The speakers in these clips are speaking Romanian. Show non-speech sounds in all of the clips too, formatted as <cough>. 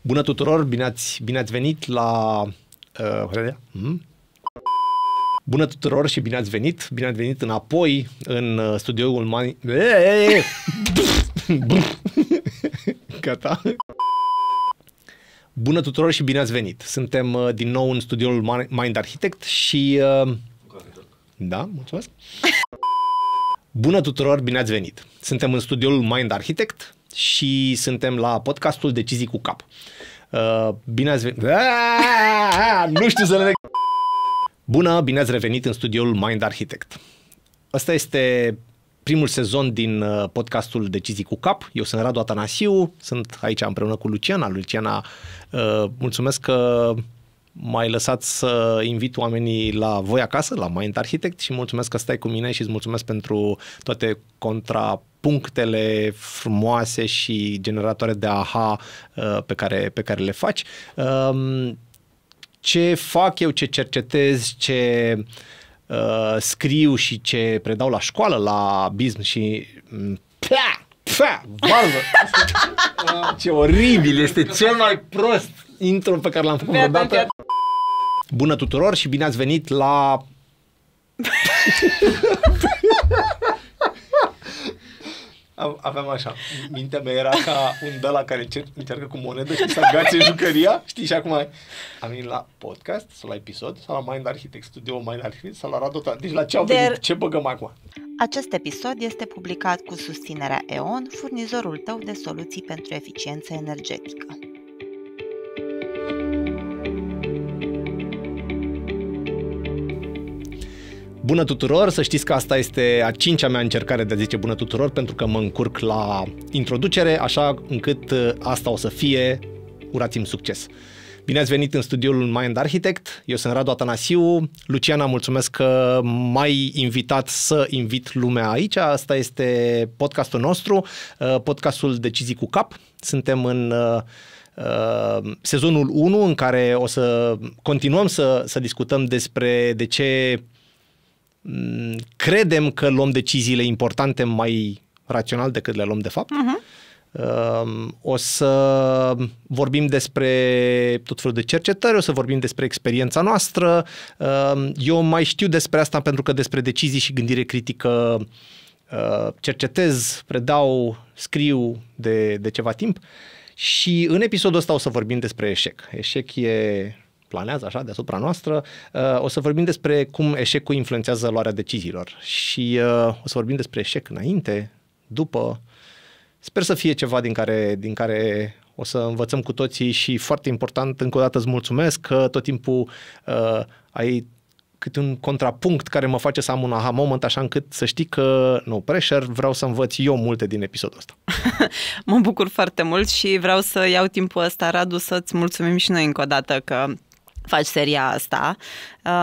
Bună tuturor, bine ați, bine ați venit la... Uh, hmm? Bună tuturor și bine ați venit, bine ați venit înapoi în uh, studioul Mani... <laughs> Gata. Bună tuturor și bine ați venit. Suntem uh, din nou în studioul Mind Architect și... Uh, da, mulțumesc. Bună tuturor, bine ați venit! Suntem în studioul Mind Architect și suntem la podcastul Decizii cu Cap. Uh, bine ați venit! <laughs> Nu știu să le Bună, bine ați revenit în studioul Mind Architect. Asta este primul sezon din uh, podcastul Decizii cu Cap. Eu sunt Radu Atanasiu, sunt aici împreună cu Luciana. Luciana, uh, mulțumesc că mai lăsat să invit oamenii la voi acasă, la Mind Architect și mulțumesc că stai cu mine și îți mulțumesc pentru toate contra punctele frumoase și generatoare de aha uh, pe care, pe care le faci. Um, ce fac eu, ce cercetez, ce uh, scriu și ce predau la școală, la business și... Pla! Pla! Varză! ce oribil! Este cel mai prost intro pe care l-am făcut vreodată. Bună tuturor și bine ați venit la... <laughs> aveam așa, mintea mea era ca un de la care cer, încearcă cu monedă și să agațe jucăria, știi, și acum am venit la podcast sau la episod sau la Mind Architect, studio Mind Architect sau la Radota, deci la ce au venit, ce băgăm acum? Acest episod este publicat cu susținerea EON, furnizorul tău de soluții pentru eficiență energetică. Bună tuturor, să știți că asta este a cincea mea încercare de a zice bună tuturor pentru că mă încurc la introducere, așa încât uh, asta o să fie, urați-mi succes! Bine ați venit în studioul Mind Architect, eu sunt Radu Atanasiu. Luciana, mulțumesc că m-ai invitat să invit lumea aici. Asta este podcastul nostru, uh, podcastul Decizii cu Cap. Suntem în uh, sezonul 1 în care o să continuăm să, să discutăm despre de ce Mm, credem că luăm deciziile importante mai rațional decât le luăm de fapt. Uh-huh. O să vorbim despre tot felul de cercetări, o să vorbim despre experiența noastră. Ehm, eu mai știu despre asta pentru că despre decizii și gândire critică ehm, cercetez, predau, scriu de, de ceva timp. Și în episodul ăsta o să vorbim despre eșec. Eșec e planează așa deasupra noastră, uh, o să vorbim despre cum eșecul influențează luarea deciziilor și uh, o să vorbim despre eșec înainte, după. Sper să fie ceva din care, din care o să învățăm cu toții și foarte important, încă o dată îți mulțumesc că tot timpul uh, ai câte un contrapunct care mă face să am un aha moment, așa încât să știi că no pressure, vreau să învăț eu multe din episodul ăsta. <laughs> mă bucur foarte mult și vreau să iau timpul ăsta, Radu, să-ți mulțumim și noi încă o dată că faci seria asta.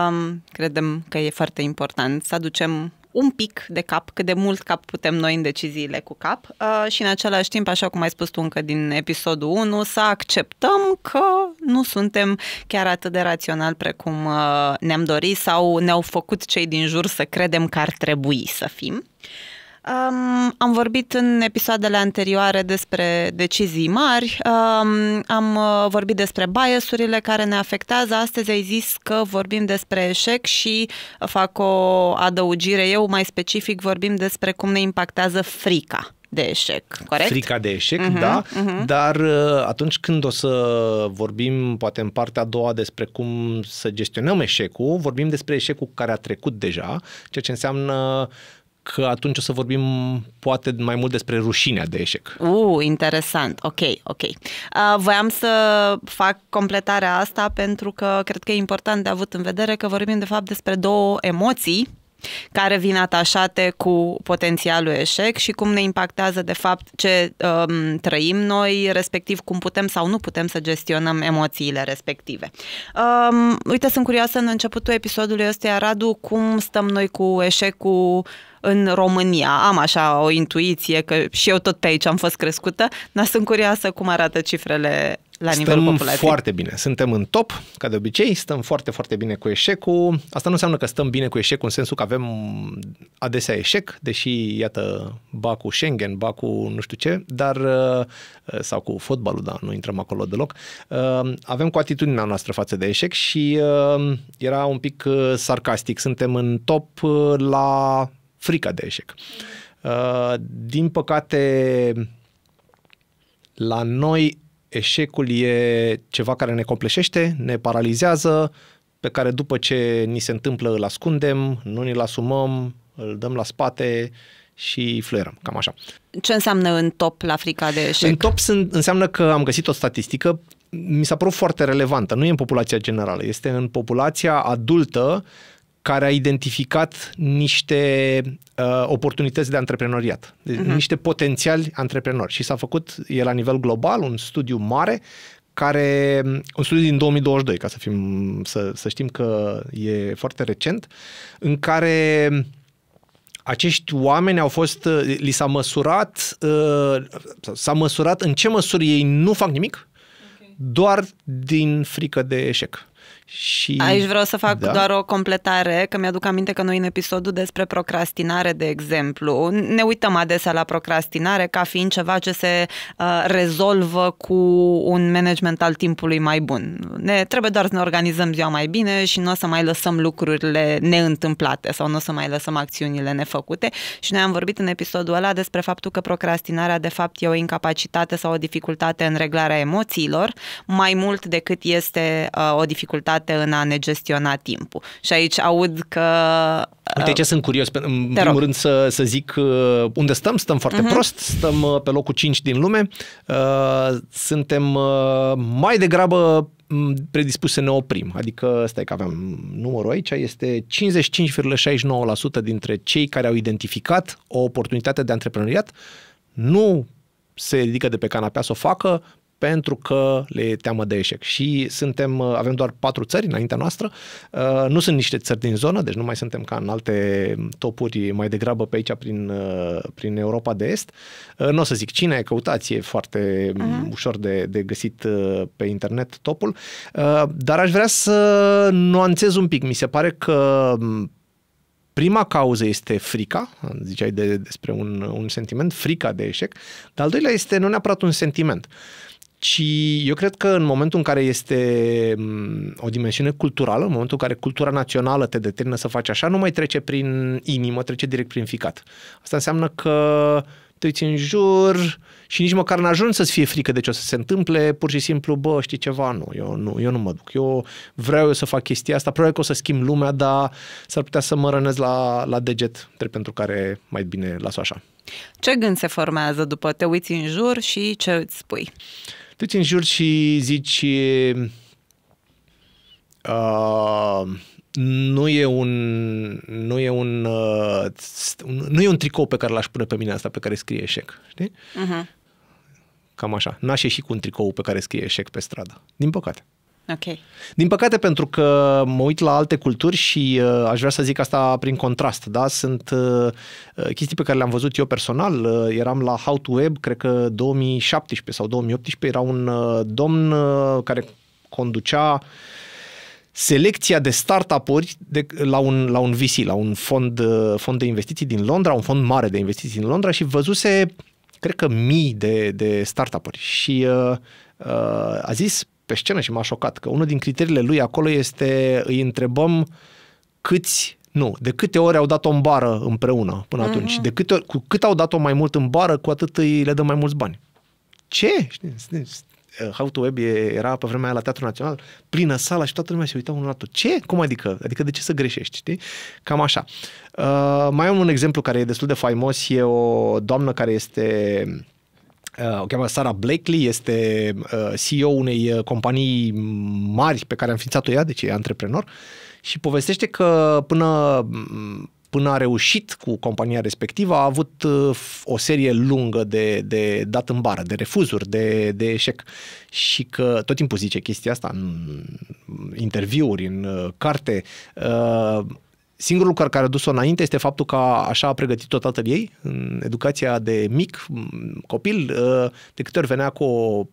Um, credem că e foarte important să aducem un pic de cap, cât de mult cap putem noi în deciziile cu cap uh, și în același timp, așa cum ai spus tu încă din episodul 1, să acceptăm că nu suntem chiar atât de rațional precum uh, ne-am dorit sau ne-au făcut cei din jur să credem că ar trebui să fim. Uh, Um, am vorbit în episoadele anterioare despre decizii mari, um, am uh, vorbit despre biasurile care ne afectează. Astăzi ai zis că vorbim despre eșec și fac o adăugire eu mai specific, vorbim despre cum ne impactează frica de eșec, corect? Frica de eșec, uh-huh, da, uh-huh. dar uh, atunci când o să vorbim, poate în partea a doua, despre cum să gestionăm eșecul, vorbim despre eșecul care a trecut deja, ceea ce înseamnă că atunci o să vorbim poate mai mult despre rușinea de eșec. Uh, interesant. Ok, ok. Uh, voiam să fac completarea asta pentru că cred că e important de avut în vedere că vorbim de fapt despre două emoții care vin atașate cu potențialul eșec și cum ne impactează de fapt ce um, trăim noi, respectiv cum putem sau nu putem să gestionăm emoțiile respective. Um, uite, sunt curioasă în începutul episodului ăsta, Radu, cum stăm noi cu eșecul în România. Am așa o intuiție că și eu tot pe aici am fost crescută, dar sunt curioasă cum arată cifrele la nivelul stăm populației. foarte bine. Suntem în top, ca de obicei, stăm foarte, foarte bine cu eșecul. Asta nu înseamnă că stăm bine cu eșecul în sensul că avem adesea eșec, deși, iată, ba cu Schengen, ba cu nu știu ce, dar uh, sau cu fotbalul, da, nu intrăm acolo deloc. Uh, avem cu atitudinea noastră față de eșec și uh, era un pic sarcastic. Suntem în top la frica de eșec. Din păcate, la noi eșecul e ceva care ne compleșește, ne paralizează, pe care după ce ni se întâmplă îl ascundem, nu ni-l asumăm, îl dăm la spate și fluierăm, cam așa. Ce înseamnă în top la frica de eșec? În top sunt, înseamnă că am găsit o statistică, mi s-a părut foarte relevantă, nu e în populația generală, este în populația adultă care a identificat niște uh, oportunități de antreprenoriat, uh-huh. niște potențiali antreprenori. Și s-a făcut, e la nivel global, un studiu mare care, un studiu din 2022, ca să, fim, să, să știm că e foarte recent, în care acești oameni au fost, li s-a măsurat, uh, s-a măsurat în ce măsuri ei nu fac nimic, okay. doar din frică de eșec. Și... Aici vreau să fac da. doar o completare, că mi-aduc aminte că noi în episodul despre procrastinare, de exemplu, ne uităm adesea la procrastinare ca fiind ceva ce se uh, rezolvă cu un management al timpului mai bun. Ne trebuie doar să ne organizăm ziua mai bine și nu o să mai lăsăm lucrurile neîntâmplate sau nu o să mai lăsăm acțiunile nefăcute. Și noi am vorbit în episodul ăla despre faptul că procrastinarea de fapt e o incapacitate sau o dificultate în reglarea emoțiilor, mai mult decât este uh, o dificultate dificultate în a ne gestiona timpul. Și aici aud că... Uite, uh, ce sunt curios, în primul rog. rând să, să zic uh, unde stăm, stăm foarte uh-huh. prost, stăm uh, pe locul 5 din lume, suntem mai degrabă mm, predispuse să ne oprim. Adică, stai că avem numărul aici, este 55,69% dintre cei care au identificat o oportunitate de antreprenoriat nu se ridică de pe canapea să o facă pentru că le e teamă de eșec. Și suntem, uh, avem doar patru țări înaintea noastră, uh, nu sunt niște țări din zonă, deci nu mai suntem ca în alte topuri mai degrabă pe aici prin, uh, prin Europa de Est. Nu o să zic cine, căutați, e foarte uh-huh. ușor de, de găsit pe internet topul, dar aș vrea să nuanțez un pic. Mi se pare că mm, Prima cauză este frica, ziceai de, despre un, un sentiment, frica de eșec, dar al doilea este nu neapărat un sentiment. Uh, și eu cred că în momentul în care este mm, o dimensiune culturală, în momentul în care cultura națională te determină să faci așa, nu mai trece prin inimă, trece direct prin ficat. Asta înseamnă că te uiți în jur și nici măcar n-ajungi să-ți fie frică de ce o să se întâmple, pur și simplu, bă, știi ceva, nu, eu nu, eu nu mă duc, eu vreau eu să fac chestia asta, probabil că o să schimb lumea, dar s-ar putea să mă rănesc la, la deget, drept pentru care mai bine las-o așa. Ce gând se formează după te uiți în jur și ce îți spui? te în jur și zici uh, nu e un nu e un uh, nu e un tricou pe care l-aș pune pe mine asta pe care scrie eșec, știi? Uh-huh. Cam așa. N-aș ieși cu un tricou pe care scrie eșec pe stradă. Din păcate. Okay. Din păcate, pentru că mă uit la alte culturi și uh, aș vrea să zic asta prin contrast, da? Sunt uh, uh chestii pe care le-am văzut eu personal. Uh, eram la How to Web, cred că 2017 sau 2018, era un uh, domn uh, care conducea selecția de startup-uri de, la, un, la un VC, la un fond, uh, fond de investiții din Londra, un fond mare de investiții din Londra și văzuse, cred că, mii de, de startup-uri. Și uh, uh, a zis, pe scenă și m-a șocat că unul din criteriile lui acolo este îi întrebăm câți nu, de câte ori au dat-o în bară împreună până atunci mhm. huh atunci, de câte ori, cu cât au dat-o mai mult în bară, cu atât îi le dă mai mulți bani. Ce? How to Web era pe vremea aia la Teatrul Național, plină sala și toată lumea se uita unul la altul. Ce? Cum adică? Adică de ce să greșești, știi? Cam așa. Uh, mai am un exemplu care e destul de faimos, e o doamnă care este Uh, o cheamă Sara Blakely, este uh, CEO unei uh, companii mari pe care a înființat-o ea, deci e antreprenor, și povestește că până mm, până a reușit cu compania respectivă, a avut o serie lungă de, de dat în bară, de refuzuri, de, de eșec. Și că tot timpul zice chestia asta în interviuri, în carte, Singurul lucru care a dus-o înainte este faptul că așa a pregătit-o tatăl ei în educația de mic copil. Ă, de câte ori venea cu o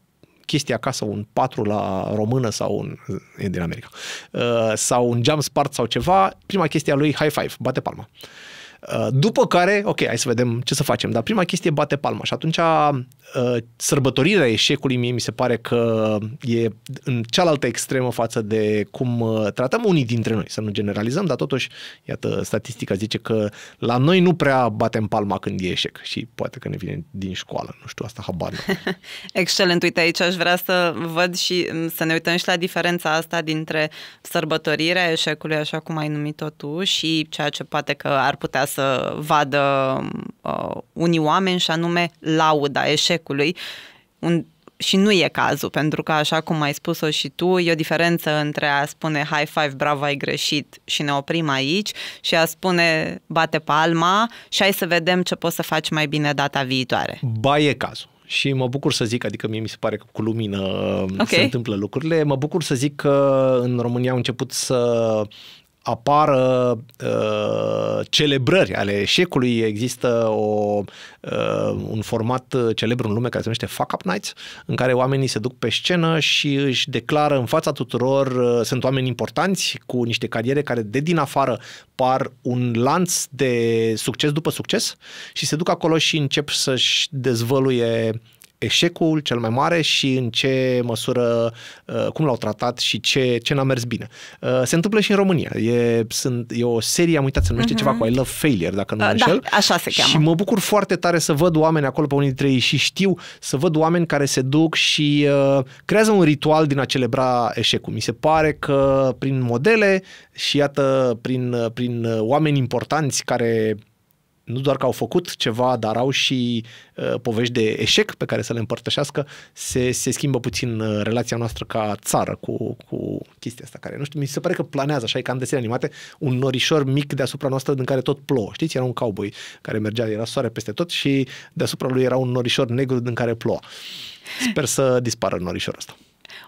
chestie acasă, un patru la română sau un, e din America, ă, sau un geam spart sau ceva, prima chestie a lui high five, bate palma. Uh, după care, ok, hai să vedem ce să facem. Dar prima chestie bate palma și atunci uh, sărbătorirea eșecului mie mi se pare că e în cealaltă extremă față de cum uh, tratăm unii dintre noi, să nu generalizăm, dar totuși, iată, statistica zice că la noi nu prea batem palma când e eșec și poate că ne vine din școală, nu știu, asta habar <laughs> Excelent, uite, aici aș vrea să văd și să ne uităm și la diferența asta dintre sărbătorirea eșecului, așa cum ai numit-o tu, și ceea ce poate că ar putea să vadă uh, unii oameni și anume lauda eșecului. Un, și nu e cazul, pentru că, așa cum ai spus-o și tu, e o diferență între a spune high five, bravo, ai greșit și ne oprim aici și a spune bate palma și hai să vedem ce poți să faci mai bine data viitoare. Ba e cazul și mă bucur să zic, adică mie mi se pare că cu lumină uh, okay. se întâmplă lucrurile, mă bucur să zic că în România au început să apară uh, celebrări ale eșecului, există o, uh, un format celebr în lume care se numește Fuck Up Nights, în care oamenii se duc pe scenă și își declară în fața tuturor, uh, sunt oameni importanți cu niște cariere care de din afară par un lanț de succes după succes și se duc acolo și încep să-și dezvăluie eșecul cel mai mare și în ce măsură, uh, cum l-au tratat și ce, ce n-a mers bine. Uh, se întâmplă și în România. E, sunt, e o serie, am uitat, se numește uh-huh. ceva mhm. cu I Love Failure, dacă nu mă da, da, așa se cheamă. Și mă bucur foarte tare să văd oameni acolo pe unii dintre ei și știu să văd oameni care se duc și uh, creează un ritual din a celebra eșecul. Mi se pare că prin modele și iată prin, uh, prin oameni importanți care nu doar că au făcut ceva, dar au și uh, povești de eșec pe care să le împărtășească, se, se schimbă puțin uh, relația noastră ca țară cu, cu chestia asta care, nu știu, mi se pare că planează, așa e cam desene animate, un norișor mic deasupra noastră din care tot plouă. Știți, era un cowboy care mergea, era soare peste tot și deasupra lui era un norișor negru din care plouă. Sper să dispară norișorul ăsta.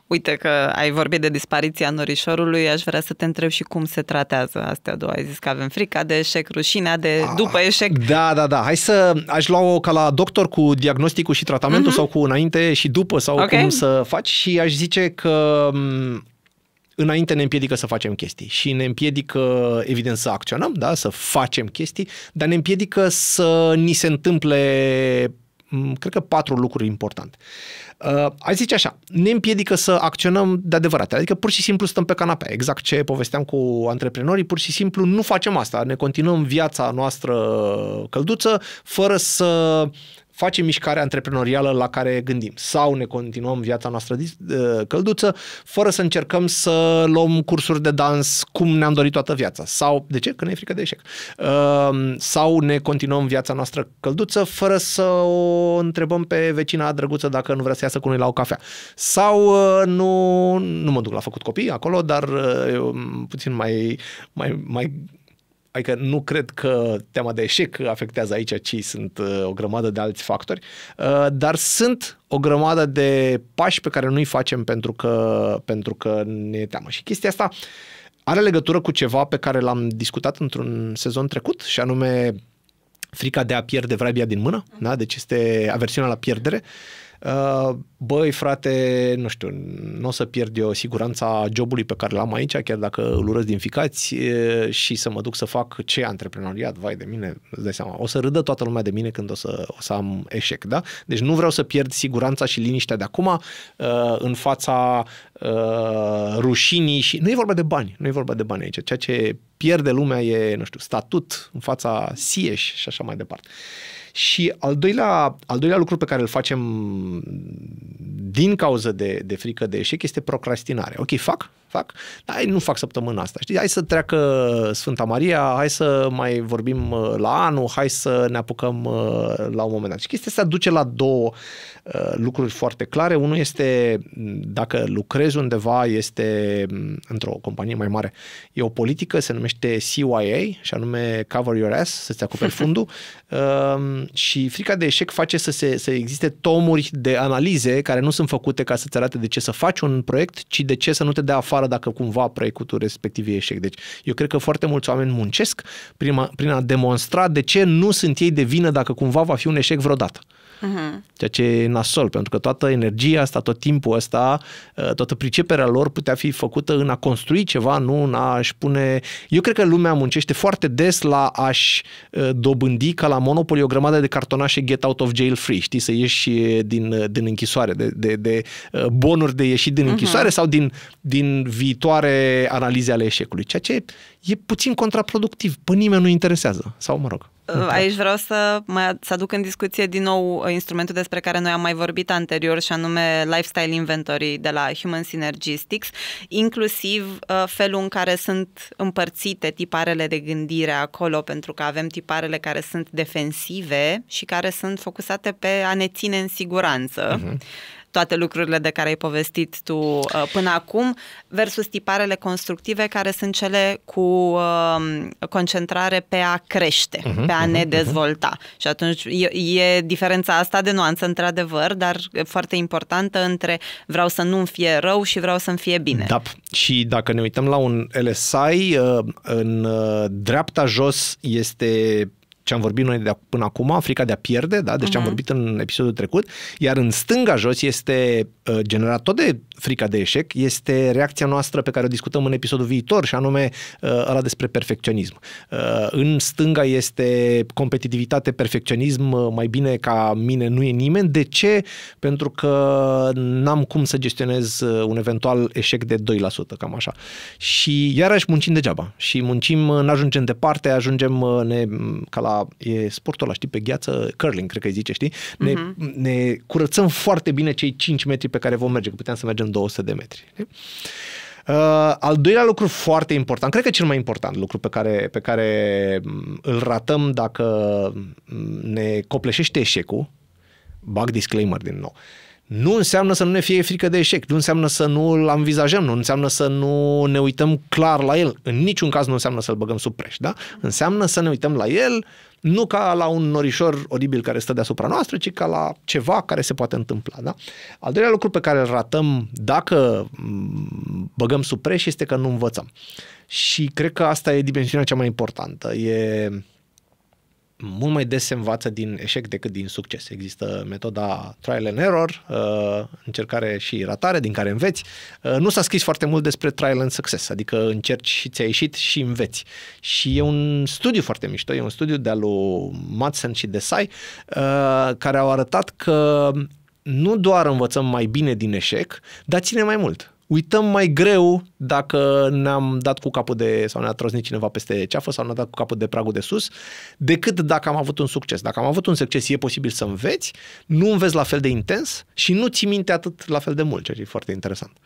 Uite că ai vorbit de dispariția norișorului, aș vrea să te întreb și cum se tratează astea două. Ai zis că avem frica de eșec, rușinea de ah, după eșec. Da, da, da. Hai să aș lua-o ca la doctor cu diagnosticul și tratamentul uh-huh. sau cu înainte și după sau okay. cum să faci și aș zice că mm, înainte ne împiedică să facem chestii și ne împiedică, evident, să acționăm, da? să facem chestii, dar ne împiedică să ni se întâmple, mm, cred că, patru lucruri importante. Uh, ai zice așa, ne împiedică să acționăm de adevărat, adică pur și simplu stăm pe canapea, exact ce povesteam cu antreprenorii, pur și simplu nu facem asta, ne continuăm viața noastră călduță fără să facem mișcarea antreprenorială la care gândim sau ne continuăm viața noastră uh, călduță fără să încercăm să luăm cursuri de dans cum ne-am dorit toată viața sau, de ce? Că ne e frică de eșec. Um, sau ne continuăm viața noastră călduță fără să o întrebăm pe vecina drăguță dacă nu vrea să iasă cu noi la o cafea. Sau uh, nu, nu mă duc la făcut copii acolo, dar uh, eu, um, puțin mai, mai, mai adică nu cred că teama de eșec afectează aici, ci sunt uh, o grămadă de alți factori, uh, dar sunt o grămadă de pași pe care nu-i facem pentru că, pentru că ne teamă. Și chestia asta are legătură cu ceva pe care l-am discutat într-un sezon trecut și anume frica de a pierde vrabia din mână, da? deci este aversiunea la pierdere. Uh, Uh, băi frate, nu știu, nu o să pierd eu siguranța jobului pe care l-am aici, chiar dacă îl urăsc din ficați și să mă duc să fac ce antreprenoriat, vai de mine, îți dai seama, o să râdă toată lumea de mine când o să, o să am eșec, da? Deci nu vreau să pierd siguranța și liniștea de acum uh, în fața uh, rușinii și nu e vorba de bani, nu e vorba de bani aici, ceea ce pierde lumea e, nu știu, statut în fața sieși și așa mai departe. Uh, și al doilea, al doilea lucru pe care îl facem din cauză de, de frică de eșec este procrastinare. Ok, fac, fac, dar nu fac săptămâna asta, știi, hai să treacă Sfânta Maria, hai să mai vorbim uh, la anul, hai să ne apucăm uh, la un moment dat. Și chestia asta duce la două uh, lucruri foarte clare. Unul este, dacă lucrezi undeva, este într-o companie mai mare, e o politică, se numește CYA, și anume Cover Your Ass, să-ți acoperi <laughs> fundul, um, și frica de eșec face să, se, să existe tomuri de analize care nu sunt făcute ca să-ți arate de ce să faci un proiect, ci de ce să nu te dea afară afară dacă cumva proiectul respectiv e eșec. Deci eu cred că foarte mulți oameni muncesc prin a, prin a demonstra de ce nu sunt ei de vină dacă cumva va fi un eșec vreodată. Uh-huh. Ceea ce e nasol, pentru că toată energia asta, tot timpul ăsta, ă, toată priceperea lor putea fi făcută în a construi ceva, nu în a-și pune... Eu cred că lumea muncește foarte des la a-și ă, dobândi ca la Monopoly o grămadă de cartonașe get out of jail free, știi, să ieși din, ă, din închisoare, de, de, de bonuri de ieșit din închisoare uh-huh. sau din, din viitoare analize ale eșecului, ceea ce e puțin contraproductiv, pe nimeni nu interesează, sau mă rog. Aici vreau să, mai, să aduc în discuție din nou uh, instrumentul despre care noi am mai vorbit anterior și anume Lifestyle Inventory de la Human Synergistics, inclusiv uh, felul în care sunt împărțite tiparele de gândire acolo, pentru că avem tiparele care sunt defensive și care sunt focusate pe a ne ține în siguranță. Uh-huh toate lucrurile de care ai povestit tu uh, până acum, versus tiparele constructive care sunt cele cu uh, concentrare pe a crește, uh-huh, pe a mhm, ne uh-huh, dezvolta. Uh-huh. Și atunci e, e diferența asta de nuanță, într-adevăr, dar foarte importantă între vreau să nu-mi fie rău și vreau să-mi fie bine. Da. Și dacă ne uităm la un LSI, uh, în uh, dreapta jos este ce am vorbit noi de, până acum, frica de a pierde, da? deci uh-huh. am mhm. vorbit în episodul trecut, iar în stânga jos este uh, generat tot de frica de eșec, este reacția noastră pe care o discutăm în episodul viitor și anume uh, ăla despre perfecționism. Uh, în stânga este competitivitate, perfecționism, uh, mai bine ca mine nu e nimeni. De ce? Pentru că n-am cum să gestionez uh, un eventual eșec de 2%, cam așa. Și iarăși muncim degeaba și muncim, uh, n ajungem departe, ajungem uh, ne, ca la e sportul ăla, știi, pe gheață, curling, cred că îi zice, știi? Ne, uh-huh. ne curățăm foarte bine cei 5 metri pe care vom merge, că puteam să mergem 200 de metri. Știi? Uh, al doilea lucru foarte important, cred că cel mai important lucru pe care, pe care mm, îl ratăm dacă mm, ne copleșește eșecul, bag disclaimer din nou. Uh, nu înseamnă să nu ne fie frică de eșec, nu înseamnă să nu îl învizajăm, nu înseamnă să nu ne uităm clar la el. În niciun caz nu înseamnă să-l băgăm sub preș, da? Înseamnă să ne uităm la el nu ca la un norișor oribil care stă deasupra noastră, ci ca la ceva care se poate întâmpla, da? Al doilea lucru pe care îl ratăm dacă mm, băgăm sub preș este că nu învățăm. Și cred că asta e dimensiunea cea mai importantă. E mult mai des se învață din eșec decât din succes. Există metoda trial and error, uh, încercare și ratare, din care înveți. Uh, nu s-a scris foarte mult despre trial and success, adică încerci și ți-a ieșit și înveți. Și e un studiu foarte mișto, e un studiu de-al lui Madsen și Desai, uh, care au arătat că nu doar învățăm mai bine din eșec, dar ține mai mult uităm mai greu dacă ne-am dat cu capul de, sau ne-a trăznit cineva peste ceafă sau ne-a dat cu capul de pragul de sus, decât dacă am avut un succes. Dacă am avut un succes, e posibil să înveți, nu înveți la fel de intens și nu ți minte atât la fel de mult, ceea ce e foarte interesant.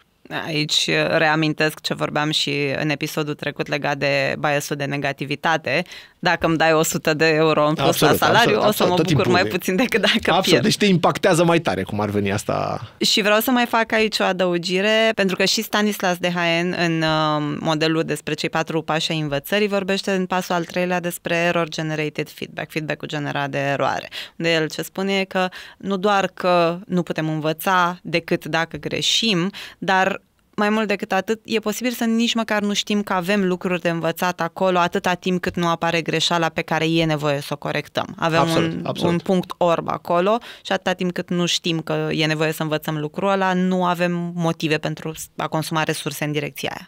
Aici uh, reamintesc ce vorbeam și în episodul trecut legat de biasul de negativitate. Dacă îmi dai 100 de euro în plus absolut, la salariu, absolut, o să absolut, mă bucur mai puțin decât dacă absolut, pierd. Deci te impactează mai tare, cum ar veni asta. Și vreau să mai fac aici o adăugire, pentru că și Stanislas Dehaen în uh, modelul despre cei patru pași ai învățării vorbește în pasul al treilea despre error-generated feedback, feedback-ul generat de eroare. Unde el ce spune e că nu doar că nu putem învăța decât dacă greșim, dar mai mult decât atât, e posibil să nici măcar nu știm că avem lucruri de învățat acolo atâta timp cât nu apare greșeala pe care e nevoie să o corectăm. Avem absolut, un, absolut. un punct orb acolo și atâta timp cât nu știm că e nevoie să învățăm lucrul ăla, nu avem motive pentru a consuma resurse în direcția aia.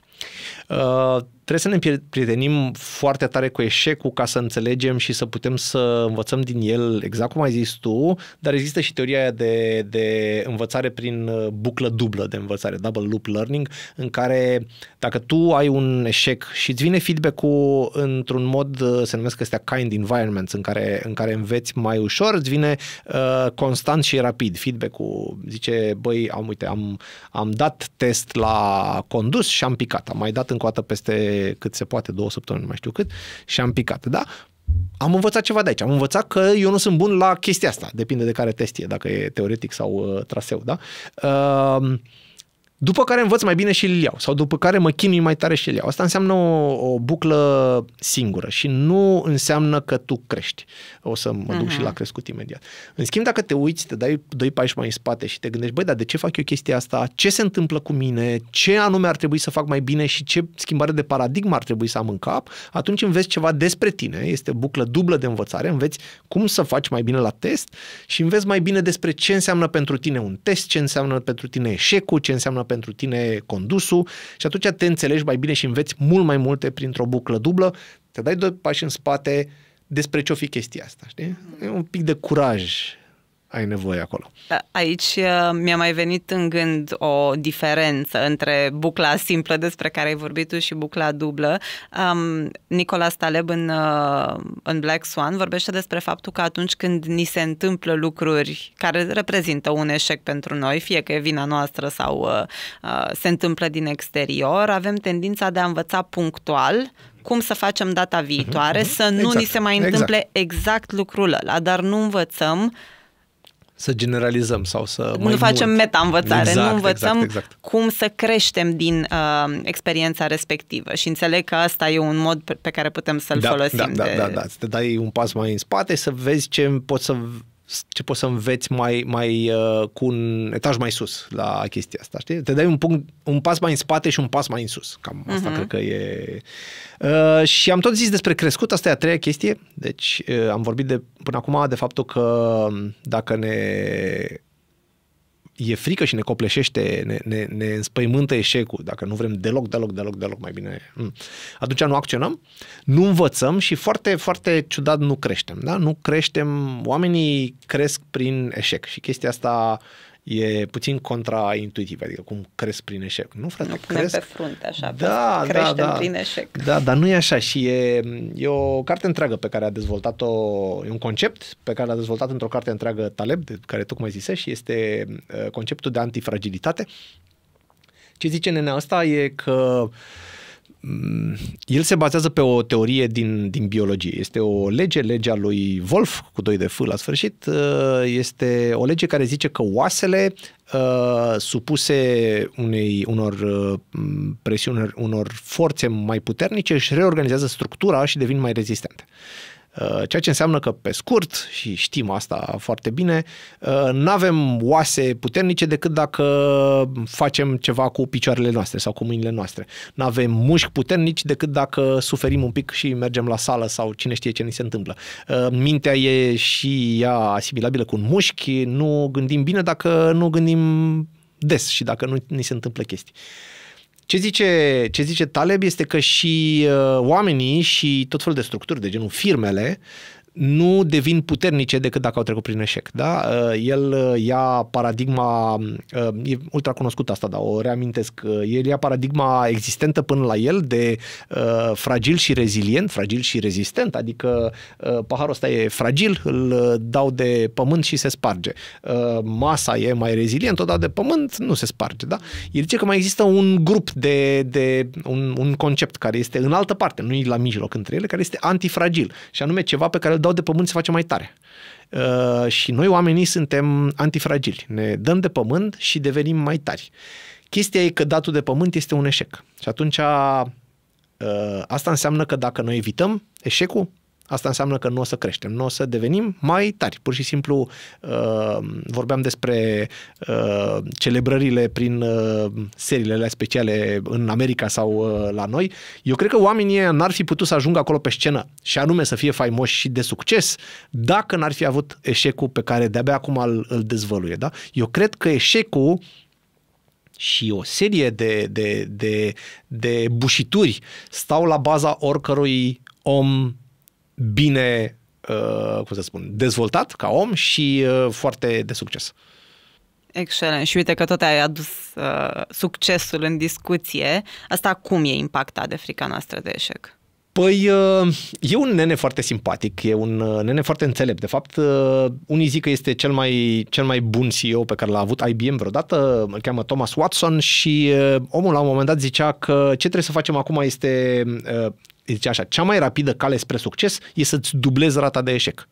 Uh, trebuie să ne prietenim foarte tare cu eșecul ca să înțelegem și să putem să învățăm din el, exact cum ai zis tu, dar există și teoria aia de, de învățare prin uh, buclă dublă de învățare, double loop learning, în care dacă tu ai un eșec și îți vine feedback-ul într-un mod, uh, se numesc astea kind environments, în care, în care înveți mai ușor, îți vine uh, constant și rapid feedback-ul. Zice, băi, am, uite, am, am dat test la condus și am picat, am mai dat încă o dată peste cât se poate, două săptămâni, nu mai știu cât, și am picat. Da? Am învățat ceva de aici. Am învățat că eu nu sunt bun la chestia asta. Depinde de care test e, dacă e teoretic sau uh, traseu. Da? Uh, după care învăț mai bine și îl iau sau după care mă chinui mai tare și îl iau. Asta înseamnă o, o buclă singură și nu înseamnă că tu crești. O să mă duc uh-huh. și mhm. la crescut imediat. În schimb, dacă te uiți, te dai doi pași mai în spate și te gândești, băi, dar de ce fac eu chestia asta? Ce se întâmplă cu mine? Ce anume ar trebui să fac mai bine și ce schimbare de paradigmă ar trebui să am în cap? Atunci înveți ceva despre tine. Este buclă dublă de învățare. Înveți cum să faci mai bine la test și înveți mai bine despre ce înseamnă pentru tine un test, ce înseamnă pentru tine eșecul, ce înseamnă pentru tine condusul și atunci te înțelegi mai bine și înveți mult mai multe printr-o buclă dublă, te dai doi pași în spate despre ce-o fi chestia asta, știi? E un pic de curaj ai nevoie acolo. Da, aici uh, mi-a mai venit în gând o diferență între bucla simplă despre care ai vorbit tu și bucla dublă. Um, Nicola Taleb în, uh, în Black Swan vorbește despre faptul că atunci când ni se întâmplă lucruri care reprezintă un eșec pentru noi, fie că e vina noastră sau uh, uh, se întâmplă din exterior, avem tendința de a învăța punctual cum să facem data mhm, viitoare, uh-huh, uh-huh. să nu exact, ni se mai exact. întâmple exact. exact lucrul ăla, dar nu învățăm uh, să generalizăm sau să mai Nu facem mult. meta-învățare, exact, nu exact, învățăm exact, exact. cum să creștem din uh, experiența respectivă și înțeleg că asta e un mod pe care putem să-l da, folosim. Da, da, de... da, da, să te dai un pas mai în spate să vezi ce poți să ce poți să înveți mai, mai uh, cu un etaj mai sus la chestia asta, știi? Te dai un, punct, un pas mai în spate și un pas mai în sus. Cam uh-huh. asta mhm. cred că e. Uh, și am tot zis despre crescut, asta e a treia chestie. Deci uh, am vorbit de până acum de faptul că um, dacă ne e frică și ne copleșește, ne, ne, ne înspăimântă eșecul, dacă nu vrem deloc, deloc, deloc, deloc mai bine, mm. atunci nu acționăm, nu învățăm și foarte, foarte ciudat nu creștem, da? Nu creștem, oamenii cresc prin eșec și chestia asta uh, e puțin contraintuitiv, adică cum cresc prin eșec. Nu, frate, nu cresc... pe frunte așa, da, crește da, da. prin eșec. Da, dar nu e așa și e, e o carte întreagă pe care a dezvoltat-o, e un concept pe care l-a dezvoltat într-o carte întreagă Taleb, de care ai zisești, și este uh, conceptul de antifragilitate. Ce zice nenea asta e că uh, Mm, el se bazează pe o teorie din, din biologie. Este o lege, legea lui Wolf, cu doi de F la sfârșit, uh, este o lege care zice că oasele uh, supuse unei, unor uh, presiuni, unor forțe mai puternice, își reorganizează structura și devin mai rezistente. Uh, ceea ce înseamnă că, pe scurt, și știm asta foarte bine, uh, nu avem oase puternice decât dacă facem ceva cu picioarele noastre sau cu mâinile noastre. Nu avem mușchi puternici decât dacă suferim un pic și mergem la sală sau cine știe ce ni se întâmplă. Uh, mintea e și ea asimilabilă cu un mușchi, nu gândim bine dacă nu gândim des și dacă nu ni se întâmplă chestii. Ce zice, ce zice Taleb este că și uh, oamenii și tot felul de structuri, de genul firmele, nu devin puternice decât dacă au trecut prin eșec. Da? Uh, el uh, ia paradigma, uh, e ultra cunoscut asta, dar o reamintesc, el ia paradigma existentă până la el de fragil și rezilient, fragil și rezistent, adică paharul ăsta e fragil, îl dau de pământ și se sparge. masa e mai rezilient, o dau de pământ, nu se sparge. Da? El zice că mai există un grup de, de un, un concept care este în altă parte, nu e la mijloc între ele, care este antifragil și anume ceva pe care îl dau de pământ se face mai tare. Uh, și noi oamenii suntem antifragili. Ne dăm de pământ și devenim mai tari. Chestia e că datul de pământ este un eșec. Și atunci uh, asta înseamnă că dacă noi evităm eșecul, asta înseamnă că nu o să creștem, nu o să devenim mai tari. Pur și simplu uh, vorbeam despre uh, celebrările prin uh, seriile speciale în America sau uh, la noi. Eu cred că oamenii n-ar fi putut să ajungă acolo pe scenă și anume să fie faimoși și de succes dacă n-ar fi avut eșecul pe care de-abia acum îl, îl dezvăluie. Da? Eu cred că eșecul și o serie de, de, de, de bușituri stau la baza oricărui om bine, uh, cum să spun, dezvoltat ca om și uh, foarte de succes. Excelent. Și uite că tot ai adus uh, succesul în discuție. Asta cum e impactat de frica noastră de eșec? Păi, uh, e un nene foarte simpatic, e un uh, nene foarte înțelept. De fapt, uh, unii zic că este cel mai, cel mai bun CEO pe care l-a avut IBM vreodată, îl cheamă Thomas Watson și omul la un moment dat zicea că ce trebuie să facem acum este zice așa, cea mai rapidă cale spre succes e să-ți dublezi rata de eșec.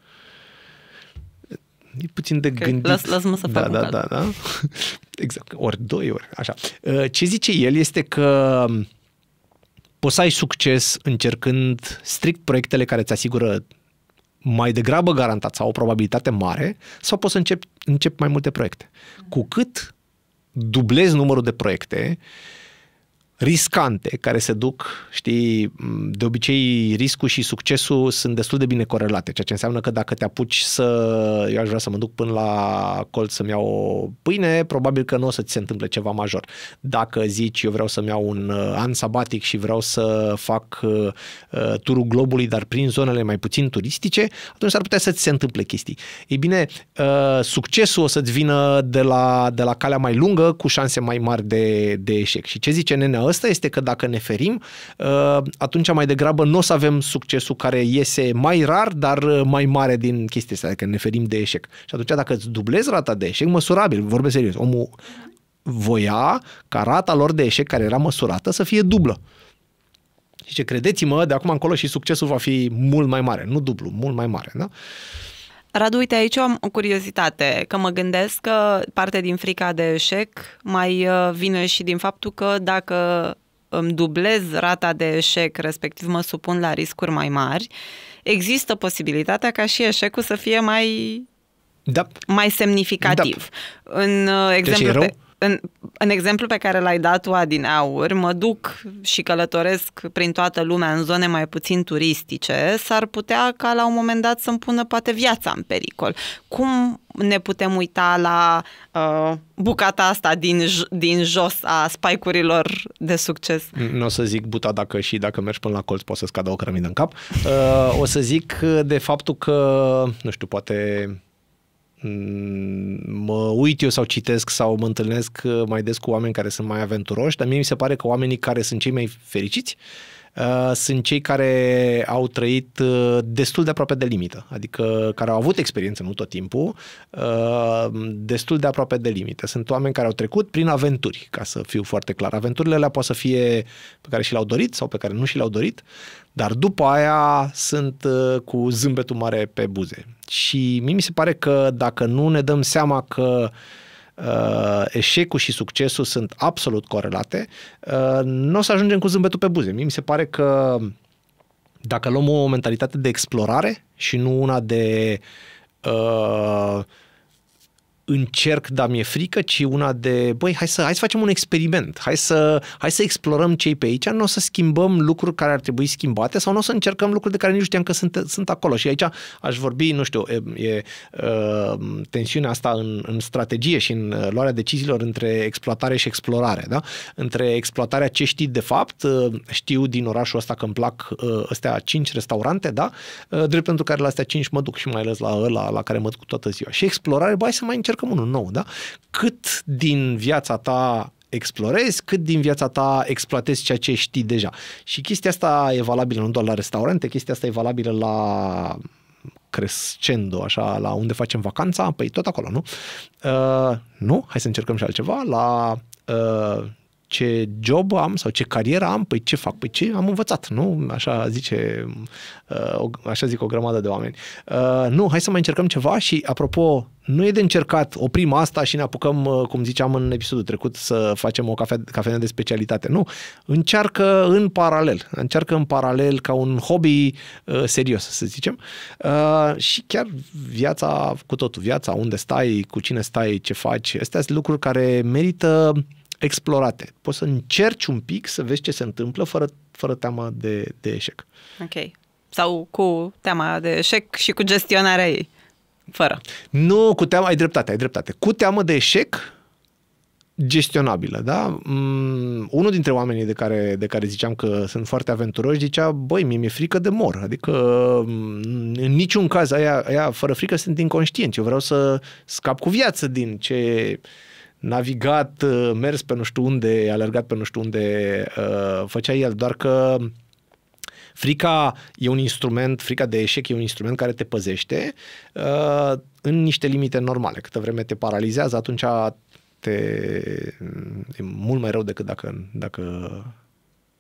E puțin de okay. gândit. Las, las-mă să da, fac da, da, da, da, da. <laughs> Exact. Ori doi, ori așa. Uh, ce zice el este că um, poți să ai succes încercând strict proiectele care ți asigură mai degrabă garantat sau o probabilitate mare sau poți să începi, încep mai multe proiecte. Cu cât dublezi numărul de proiecte, uh, riscante care se duc, știi, de obicei riscul și succesul sunt destul de bine corelate, ceea ce înseamnă că dacă te apuci să, eu aș vrea să mă duc până la colț să-mi iau o pâine, probabil că nu o să ți se întâmple ceva major. Dacă zici eu vreau să-mi iau un uh, an sabatic și vreau să fac uh, uh, turul globului, dar prin zonele mai puțin turistice, atunci ar putea să ți se întâmple chestii. Ei bine, uh, succesul o să-ți vină de la, de la calea mai lungă cu șanse mai mari de, de eșec. Și ce zice nenea ăsta este că dacă ne ferim, uh, atunci mai degrabă nu o să avem succesul care iese mai rar, dar uh, mai mare din chestia asta, adică ne ferim de eșec. Și atunci dacă îți dublezi rata de eșec, măsurabil, vorbesc serios, omul voia ca rata lor de eșec care era măsurată să fie dublă. ce credeți-mă, de acum încolo și succesul va fi mult mai mare, nu dublu, mult mai mare, da? Uh, Radu, uite, aici am o curiozitate, că mă gândesc că parte din frica de eșec mai uh, vine și din faptul că dacă îmi dublez rata de eșec, respectiv mă supun la riscuri mai mari, există posibilitatea ca și eșecul să fie mai da. mai semnificativ. Da. În exemplu uh, deci e rău? în, în exemplu pe care l-ai dat tu din aur, mă duc și călătoresc prin toată lumea în zone mai puțin turistice, s-ar putea ca la un moment dat să-mi pună poate viața în pericol. Cum ne putem uita la uh, bucata asta din, din jos a spike-urilor de succes? Nu o să zic buta dacă și dacă mergi până la colț poți să-ți cadă o cărămidă în cap. Uh, o să zic de faptul că, nu știu, poate Mm, mă uit eu sau citesc sau mă întâlnesc uh, mai des cu oameni care sunt mai aventuroși, dar mie mi se pare că oamenii care sunt cei mai fericiți uh, sunt cei care au trăit uh, destul de aproape de limită, adică care au avut experiență, nu tot timpul, uh, destul de aproape de limită. Sunt oameni care au trecut prin aventuri, ca să fiu foarte clar. Aventurile alea poate să fie pe care și le-au dorit sau pe care nu și le-au dorit, dar după aia sunt uh, cu zâmbetul mare pe buze. Și mie mi se pare că dacă nu ne dăm seama că uh, eșecul și succesul sunt absolut corelate, uh, nu o să ajungem cu zâmbetul pe buze. Mie mi se pare că dacă luăm o mentalitate de explorare și nu una de uh, încerc, dar mi-e frică, ci una de, băi, hai să, hai să facem un experiment, hai să, hai să explorăm cei pe aici, nu o să schimbăm lucruri care ar trebui schimbate sau nu o să încercăm lucruri de care nu știam că sunt, sunt acolo. Și aici aș vorbi, nu știu, e, e uh, tensiunea asta în, în strategie și în uh, luarea deciziilor între exploatare și explorare, da? Între exploatarea ce știi de fapt, uh, știu din orașul ăsta că îmi plac astea cinci restaurante, da? Drept pentru care la astea cinci mă duc și mai ales la ăla la care mă duc toată ziua. Și explorare, băi, să mai încerc încercăm unul nou, da? Cât din viața ta explorezi, cât din viața ta exploatezi ceea ce știi deja. Și chestia asta e valabilă nu doar la restaurante, chestia asta e valabilă la crescendo, așa, la unde facem vacanța, păi tot acolo, nu? Uh, nu? Hai să încercăm și altceva. La uh, ce job am sau ce carieră am, păi ce fac, păi ce am învățat, nu? Așa zice, uh, așa zic o grămadă de oameni. Uh, nu, hai să mai încercăm ceva și, apropo, nu e de încercat, oprim asta și ne apucăm, uh, cum ziceam în episodul trecut, să facem o cafe cafenea de specialitate. Nu, încearcă în paralel, încearcă în paralel ca un hobby serios, să zicem. Și chiar viața cu totul, viața, unde stai, cu cine stai, ce faci, astea sunt lucruri care merită uh, explorate. Poți să încerci un pic să vezi ce se întâmplă fără, fără teamă de, de eșec. Ok. Sau cu teama de eșec și cu gestionarea ei. Fără. Nu, cu teama, ai dreptate, ai dreptate. Cu teamă de eșec, gestionabilă, da? Mm, unul dintre oamenii de care, de care ziceam că sunt foarte aventuroși zicea, băi, mie mi-e frică de mor, adică mm, în niciun caz aia, aia fără frică sunt inconștient, eu vreau să scap cu viață din ce navigat, uh, mers pe nu știu unde, alergat pe nu știu unde uh, făcea el, doar că frica e un instrument, frica de eșec e un instrument care te păzește uh, în niște limite normale. Câte vreme te paralizează, atunci te, e mult mai rău decât dacă, dacă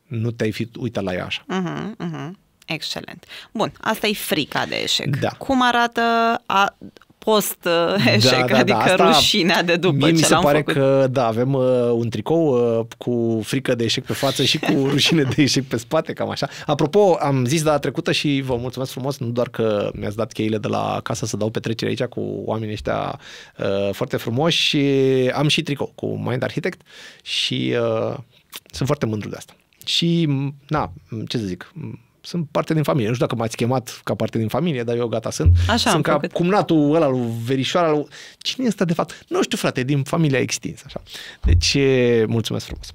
nu te-ai fi uitat la ea așa. Uh-huh, uh-huh. Excelent. Bun, asta e frica de eșec. Da. Cum arată a, post-eșec, uh, da, <laughs> da, da, adică da, Asta rușinea de după mie ce mi se pare făcut. că, da, avem uh, un tricou uh, cu frică de eșec pe față și cu <laughs> rușine de eșec pe spate, cam așa. Apropo, am zis data trecută și vă mulțumesc frumos, nu doar că mi-ați dat cheile de la casa să dau petrecere aici cu oamenii ăștia uh, foarte frumoși și am și tricou cu Mind Architect și uh, sunt foarte mândru de asta. Și, na, ce să zic, sunt parte din familie. Nu știu dacă m-ați chemat ca parte din familie, dar eu gata sunt. Așa sunt ca făcut. cumnatul ăla lui Verișoara. Lui... Cine este de fapt? Nu știu, frate, din familia extinsă. Așa. Deci, mulțumesc frumos.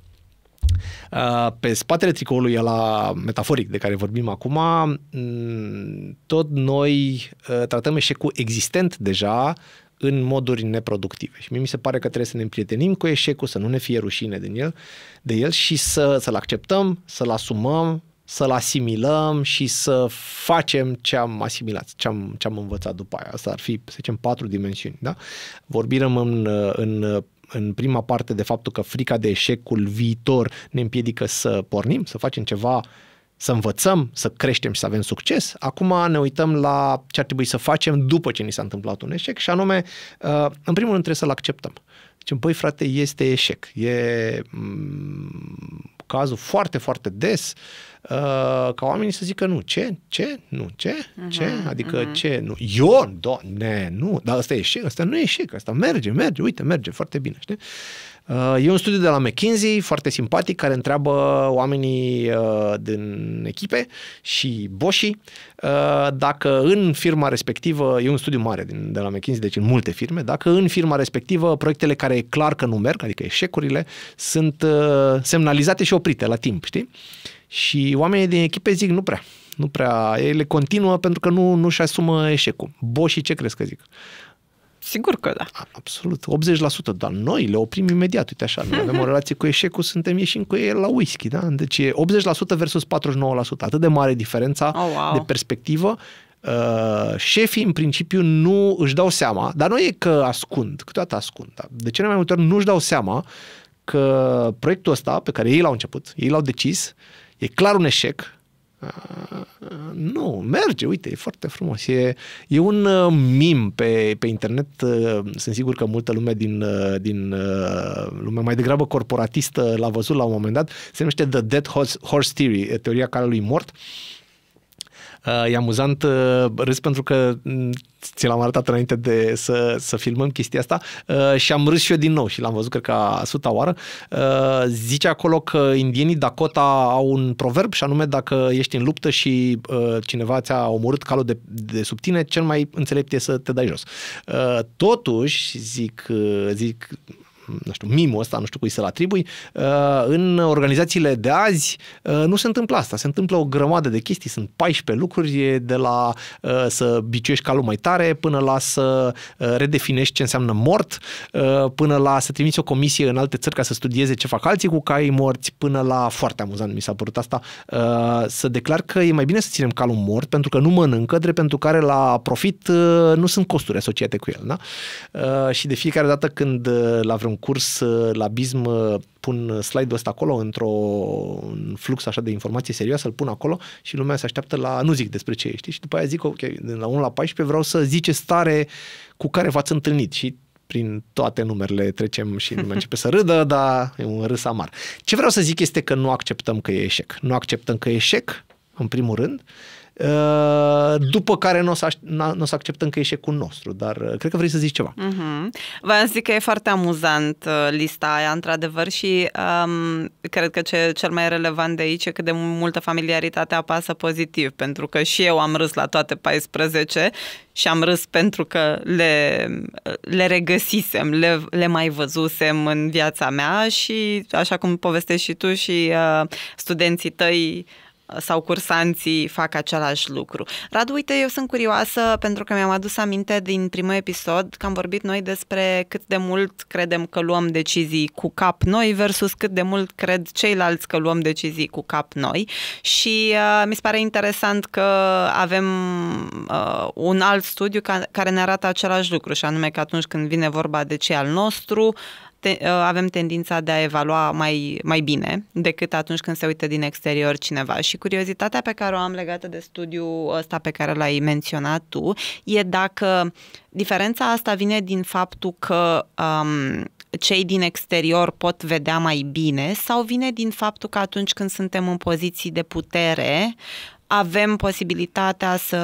Pe spatele tricoului la metaforic de care vorbim acum, tot noi tratăm eșecul existent deja în moduri neproductive. Și mie mi se pare că trebuie să ne împrietenim cu eșecul, să nu ne fie rușine din el, de el și să, să-l acceptăm, să-l asumăm, să-l asimilăm și să facem ce am asimilat, ce am, ce am învățat după aia. Asta ar fi, să zicem, patru dimensiuni. Da? Vorbim în, în în prima parte de faptul că frica de eșecul viitor ne împiedică să pornim, să facem ceva, să învățăm, să creștem și să avem succes. Acum ne uităm la ce ar trebui să facem după ce ni s-a întâmplat un eșec și anume, uh, în primul rând trebuie să-l acceptăm. Zicem, păi frate, este eșec. E mm, cazul foarte, foarte des uh, Uh, ca oamenii să zică nu, ce, ce, nu, ce, uh-huh, ce, adică uh-huh. ce, nu, eu, doamne, nu, dar asta e eșec, asta nu e eșec, asta merge, merge, uite, merge foarte bine, știi? Uh, e un studiu de la McKinsey, foarte simpatic, care întreabă oamenii uh, din echipe și boșii uh, dacă în firma respectivă, e un studiu mare din, de la McKinsey, deci în multe firme, dacă în firma respectivă proiectele care e clar că nu merg, adică eșecurile, sunt semnalizate și oprite la timp, știi? Și oamenii din echipe zic nu prea. Nu prea. Ele continuă pentru că nu, nu-și asumă eșecul. Boșii ce crezi că zic? Sigur că da. Absolut, 80%, dar noi le oprim imediat, uite așa, noi avem o relație cu eșecul, suntem ieșind cu el la whisky, da? Deci e 80% versus 49%, atât de mare diferența oh, wow. de perspectivă. Uh, șefii în principiu nu își dau seama, dar nu e că ascund, câteodată ascund, da? de cele mai multe ori nu își dau seama că proiectul ăsta pe care ei l-au început, ei l-au decis, e clar un eșec, Uh, nu, merge, uite, e foarte frumos. E, e un uh, mim pe, pe internet. Uh, sunt sigur că multă lume din, din lumea mai degrabă corporatistă l-a văzut la un moment dat. Se numește The Dead Horse, Horse Theory, teoria calului mort. Uh, Uh, e amuzant, uh, râs pentru că mm, ți l-am arătat înainte de să, să filmăm chestia asta uh, și am râs și eu din nou și l-am văzut, cred că a suta oară. Zice acolo că indienii Dakota au un proverb și anume dacă ești în luptă și cineva ți-a omorât calul de, de sub tine, cel mai înțelept e să te dai jos. Totuși, zic, zic nu știu, mimul ăsta, nu știu cui să-l atribui, uh, în organizațiile de azi uh, nu se întâmplă asta, se întâmplă o grămadă de chestii, sunt 14 lucruri de la uh, să biciuiești calul mai tare până la să redefinești ce înseamnă mort, până la să trimiți o comisie în alte țări ca să studieze ce fac alții cu cai morți, până la, foarte amuzant mi s-a părut asta, să declar că e mai bine să ținem calul mort pentru că nu mănâncă, drept pentru care la profit nu sunt costuri asociate cu el. Da? Și de fiecare dată când la vreun în curs uh, la BISM uh, pun uh, slide-ul ăsta acolo într-un flux așa de informații serioasă, îl pun acolo și lumea se așteaptă la, nu zic despre ce ești, și după aia zic, ok, de la 1 la 14 vreau să zice stare cu care v-ați întâlnit și prin toate numerele trecem și lumea <laughs> începe să râdă, dar e un râs amar. Ce vreau să zic este că nu acceptăm că e eșec. Nu acceptăm că e eșec, în primul rând, Uh, după care nu o să, n-o să acceptăm că eșecul nostru, dar uh, cred că vrei să zici ceva. Mm-hmm. V-am zis că e foarte amuzant uh, lista aia, într-adevăr, și um, cred că ce, cel mai relevant de aici e cât de multă familiaritate apasă pozitiv, pentru că și eu am râs la toate 14 și am râs pentru că le, le regăsisem, le, le mai văzusem în viața mea și, așa cum povestești și tu și uh, studenții tăi, uh, sau cursanții fac același lucru. Radu, uite, eu sunt curioasă pentru că mi-am adus aminte din primul episod că am vorbit noi despre cât de mult credem că luăm decizii cu cap noi versus cât de mult cred ceilalți că luăm decizii cu cap noi și uh, mi se pare interesant că avem uh, un alt studiu ca, care ne arată același lucru și anume că atunci când vine vorba de cei al nostru, te, uh, avem tendința de a evalua mai, mai bine decât atunci când se uită din exterior cineva. Și curiozitatea pe care o am legată de studiul ăsta pe care l-ai menționat tu e dacă diferența asta vine din faptul că um, cei din exterior pot vedea mai bine sau vine din faptul că atunci când suntem în poziții de putere, avem posibilitatea să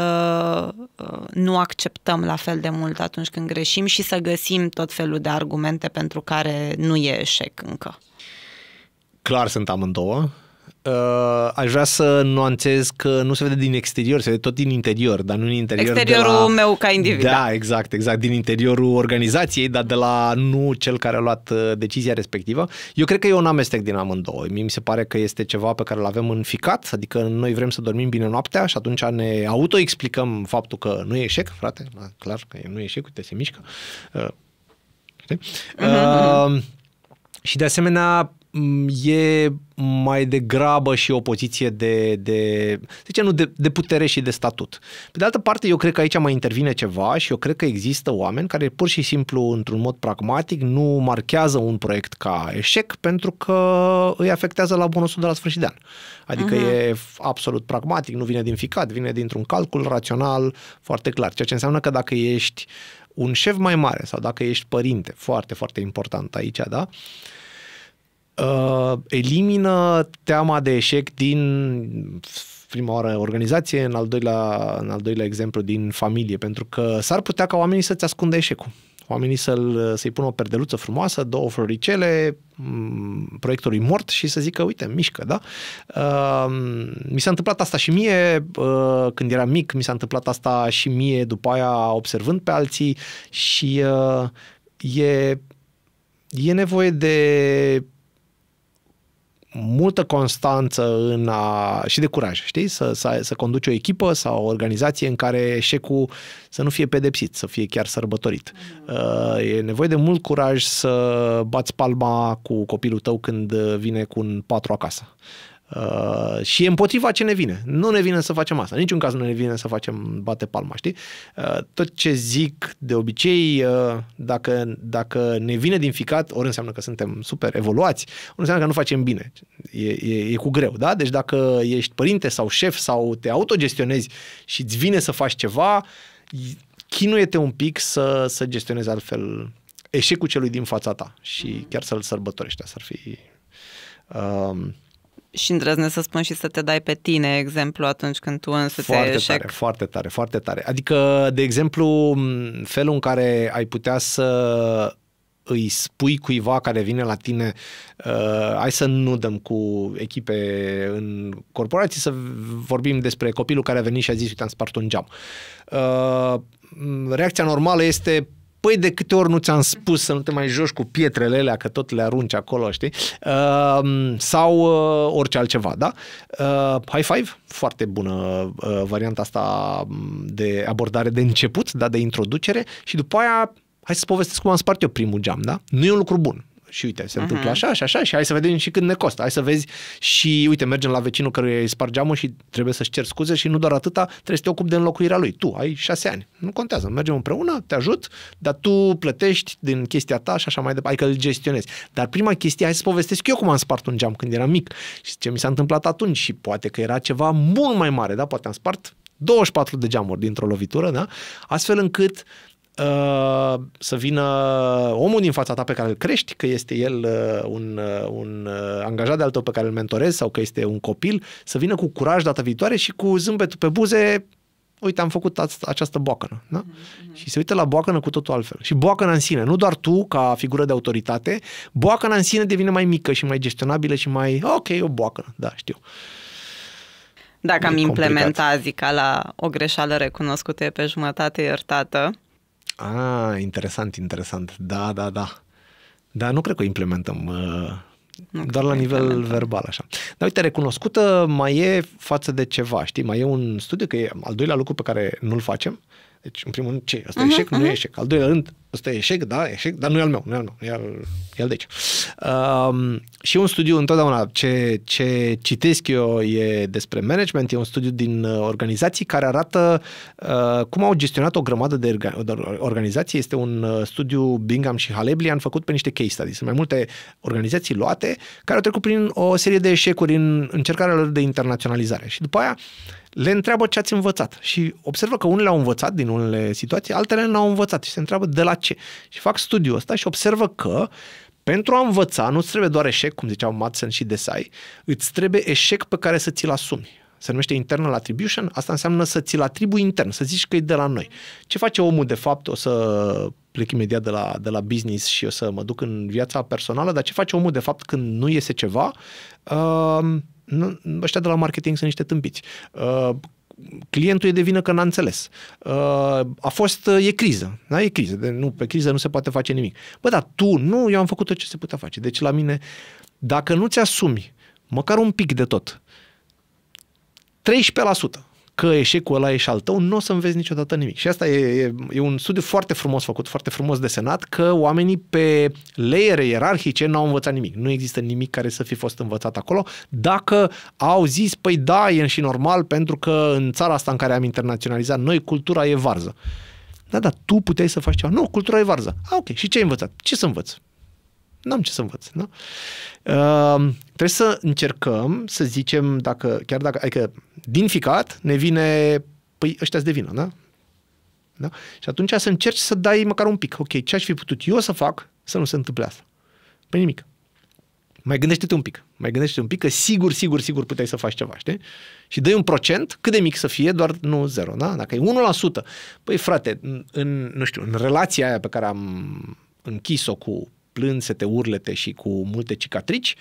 uh, nu acceptăm la fel de mult atunci când greșim și să găsim tot felul de argumente pentru care nu e eșec încă. Clar sunt amândouă, Uh, aș vrea să nuanțez că nu se vede din exterior, se vede tot din interior, dar nu din interior. Exteriorul de la... meu ca individ. Da, da, exact, exact. Din interiorul organizației, dar de la nu cel care a luat uh, decizia respectivă. Eu cred că e un amestec din amândouă. Mie mi se pare că este ceva pe care îl avem în ficat, adică noi vrem să dormim bine noaptea și atunci ne autoexplicăm faptul că nu e eșec, frate, da, clar că nu e eșec, uite, se mișcă. Uh, Uh, uh-huh. uh Și de asemenea, e mai degrabă și o poziție de, de să zicem, nu, de, de putere și de statut. Pe de altă parte, eu cred că aici mai intervine ceva și eu cred că există oameni care pur și simplu, într-un mod pragmatic, nu marchează un proiect ca eșec pentru că îi afectează la bonusul de la sfârșit de an. Adică uh-huh. e absolut pragmatic, nu vine din ficat, vine dintr-un calcul rațional foarte clar. Ceea ce înseamnă că dacă ești un șef mai mare sau dacă ești părinte, foarte, foarte important aici, da? Uh, uh, elimină teama de eșec din prima oară organizație, în al, doilea, în al doilea exemplu din familie, pentru că s-ar putea ca oamenii să-ți ascundă eșecul. Oamenii să-l, să-i pună o perdeluță frumoasă, două floricele, mm, proiectului mort și să zică, uite, mișcă, da? Uh, mi s-a întâmplat asta și mie uh, când eram mic, mi s-a întâmplat asta și mie după aia observând pe alții și uh, e, e nevoie de multă constanță în a, și de curaj, știi? Să, să, să conduci o echipă sau o organizație în care eșecul să nu fie pedepsit, să fie chiar sărbătorit. Uh, e nevoie de mult curaj să bați palma cu copilul tău când vine cu un patru acasă. Uh, și e împotriva ce ne vine. Nu ne vine să facem asta. În niciun caz nu ne vine să facem bate palma, știi? Uh, tot ce zic de obicei, uh, dacă, dacă ne vine din ficat, ori înseamnă că suntem super evoluați, ori înseamnă că nu facem bine. E, e, e cu greu, da? Deci dacă ești părinte sau șef sau te autogestionezi și îți vine să faci ceva, chinuie-te un pic să, să gestionezi altfel eșecul celui din fața ta și chiar să-l sărbătorești. Asta ar fi... Uh, și îndrăznesc să spun și să te dai pe tine exemplu atunci când tu însuți foarte ai eșec. Tare, foarte tare, foarte tare. Adică, de exemplu, felul în care ai putea să îi spui cuiva care vine la tine, uh, hai să nu dăm cu echipe în corporații, să vorbim despre copilul care a venit și a zis, uite, am spart un geam. Uh, reacția normală este Păi de câte ori nu ți-am spus să nu te mai joci cu pietrele alea, că tot le arunci acolo, știi? Uh, sau uh, orice altceva, da? Uh, high five, foarte bună uh, varianta asta mm, de abordare de început, da, de introducere și după aia hai să povestesc cum am spart eu primul geam, da? Nu e un lucru bun și uite, se uh-huh. întâmplă mhm. așa și așa și hai să vedem și cât ne costă. Hai să vezi și uite, mergem la vecinul care îi sparg geamul și trebuie să-și cer scuze și nu doar atâta, trebuie să te ocupi de înlocuirea lui. Tu ai șase ani, nu contează, mergem împreună, te ajut, dar tu plătești din chestia ta și așa mai departe, că îl gestionezi. Dar prima chestie, hai să povestesc eu cum am spart un geam când eram mic și ce mi s-a întâmplat atunci și poate că era ceva mult mai mare, da? Poate am spart 24 de geamuri dintr-o lovitură, da? Astfel încât Uh, să vină omul din fața ta pe care îl crești, că este el uh, un, uh, un angajat de-al tău pe care îl mentorezi sau că este un copil, să vină cu curaj data viitoare și cu zâmbetul pe buze, uite, am făcut această boacănă. Da? Mm-hmm. Și se uită la boacănă cu totul altfel. Și boacăna în sine, nu doar tu ca figură de autoritate, boacăna în sine devine mai mică și mai gestionabilă și mai, ok, o boacănă, da, știu. Dacă e am complicat. zic, la o greșeală recunoscută e pe jumătate iertată, Ah, interesant, interesant. Da, da, da. Dar nu cred că o implementăm uh, nu doar la nivel implementăm. verbal, așa. Dar uite, recunoscută mai e față de ceva, știi? Mai e un studiu, că e al doilea lucru pe care nu-l facem, deci, în primul rând, ce? Asta uh-huh, e mhm, eșec? Uh-huh. Nu e mhm. eșec. Al doilea rând, ăsta e eșec, da, e eșec, dar nu e al meu, nu e al meu, e al, e al de aici. Uh, um, și un studiu, întotdeauna, ce, ce citesc eu e despre management, e un studiu din uh, organizații care arată uh, cum au gestionat o grămadă de, de organizații. Este un uh, studiu Bingham și Haleblian făcut pe niște case studies. Sunt mai multe organizații luate care au trecut prin o serie de eșecuri în încercarea lor de internaționalizare. Și după aia, uh, le întreabă ce ați învățat și observă că unele au învățat din unele situații, altele nu au învățat și se întreabă de la ce. Și fac studiul ăsta și observă că pentru a învăța nu trebuie doar eșec, cum ziceau Madsen și Desai, îți trebuie eșec pe care să ți-l asumi. Se numește internal attribution, asta înseamnă să ți-l atribui intern, să zici că e de la noi. Ce face omul de fapt? O să plec imediat de la, de la business și o să mă duc în viața personală, dar ce face omul de fapt când nu iese ceva? Uh, nu, ăștia de la marketing sunt niște tâmpiți. Uh, clientul e de vină că n-a înțeles. Uh, a fost, uh, e criză, da? E criză, de, nu, pe criză nu se poate face nimic. Bă, dar tu, nu, eu am făcut tot ce se putea face. Deci la mine, dacă nu ți asumi măcar un pic de tot, 13%, că eșecul ăla e și al tău, nu o să înveți niciodată nimic. Și asta e, e, e un studiu foarte frumos făcut, foarte frumos desenat, că oamenii pe leere ierarhice n-au învățat nimic. Nu există nimic care să fi fost învățat acolo. Dacă au zis, păi da, e și normal, pentru că în țara asta în care am internaționalizat noi, cultura e varză. Da, da, tu puteai să faci ceva. Nu, cultura e varză. A, ah, ok. Și ce ai învățat? Ce să învăț? n-am ce să învăț. Nu? Uh, trebuie să încercăm să zicem, dacă, chiar dacă, adică din ficat ne vine, păi ăștia de vină, da? da? Și atunci să încerci să dai măcar un pic. Ok, ce aș fi putut eu să fac să nu se întâmple asta? Păi nimic. Mai gândește-te un pic. Mai gândește-te un pic că sigur, sigur, sigur puteai să faci ceva, știi? Și dai un procent, cât de mic să fie, doar nu zero, da? Dacă e 1%. Păi frate, în, nu știu, în relația aia pe care am închis-o cu plânsete, urlete și cu multe cicatrici,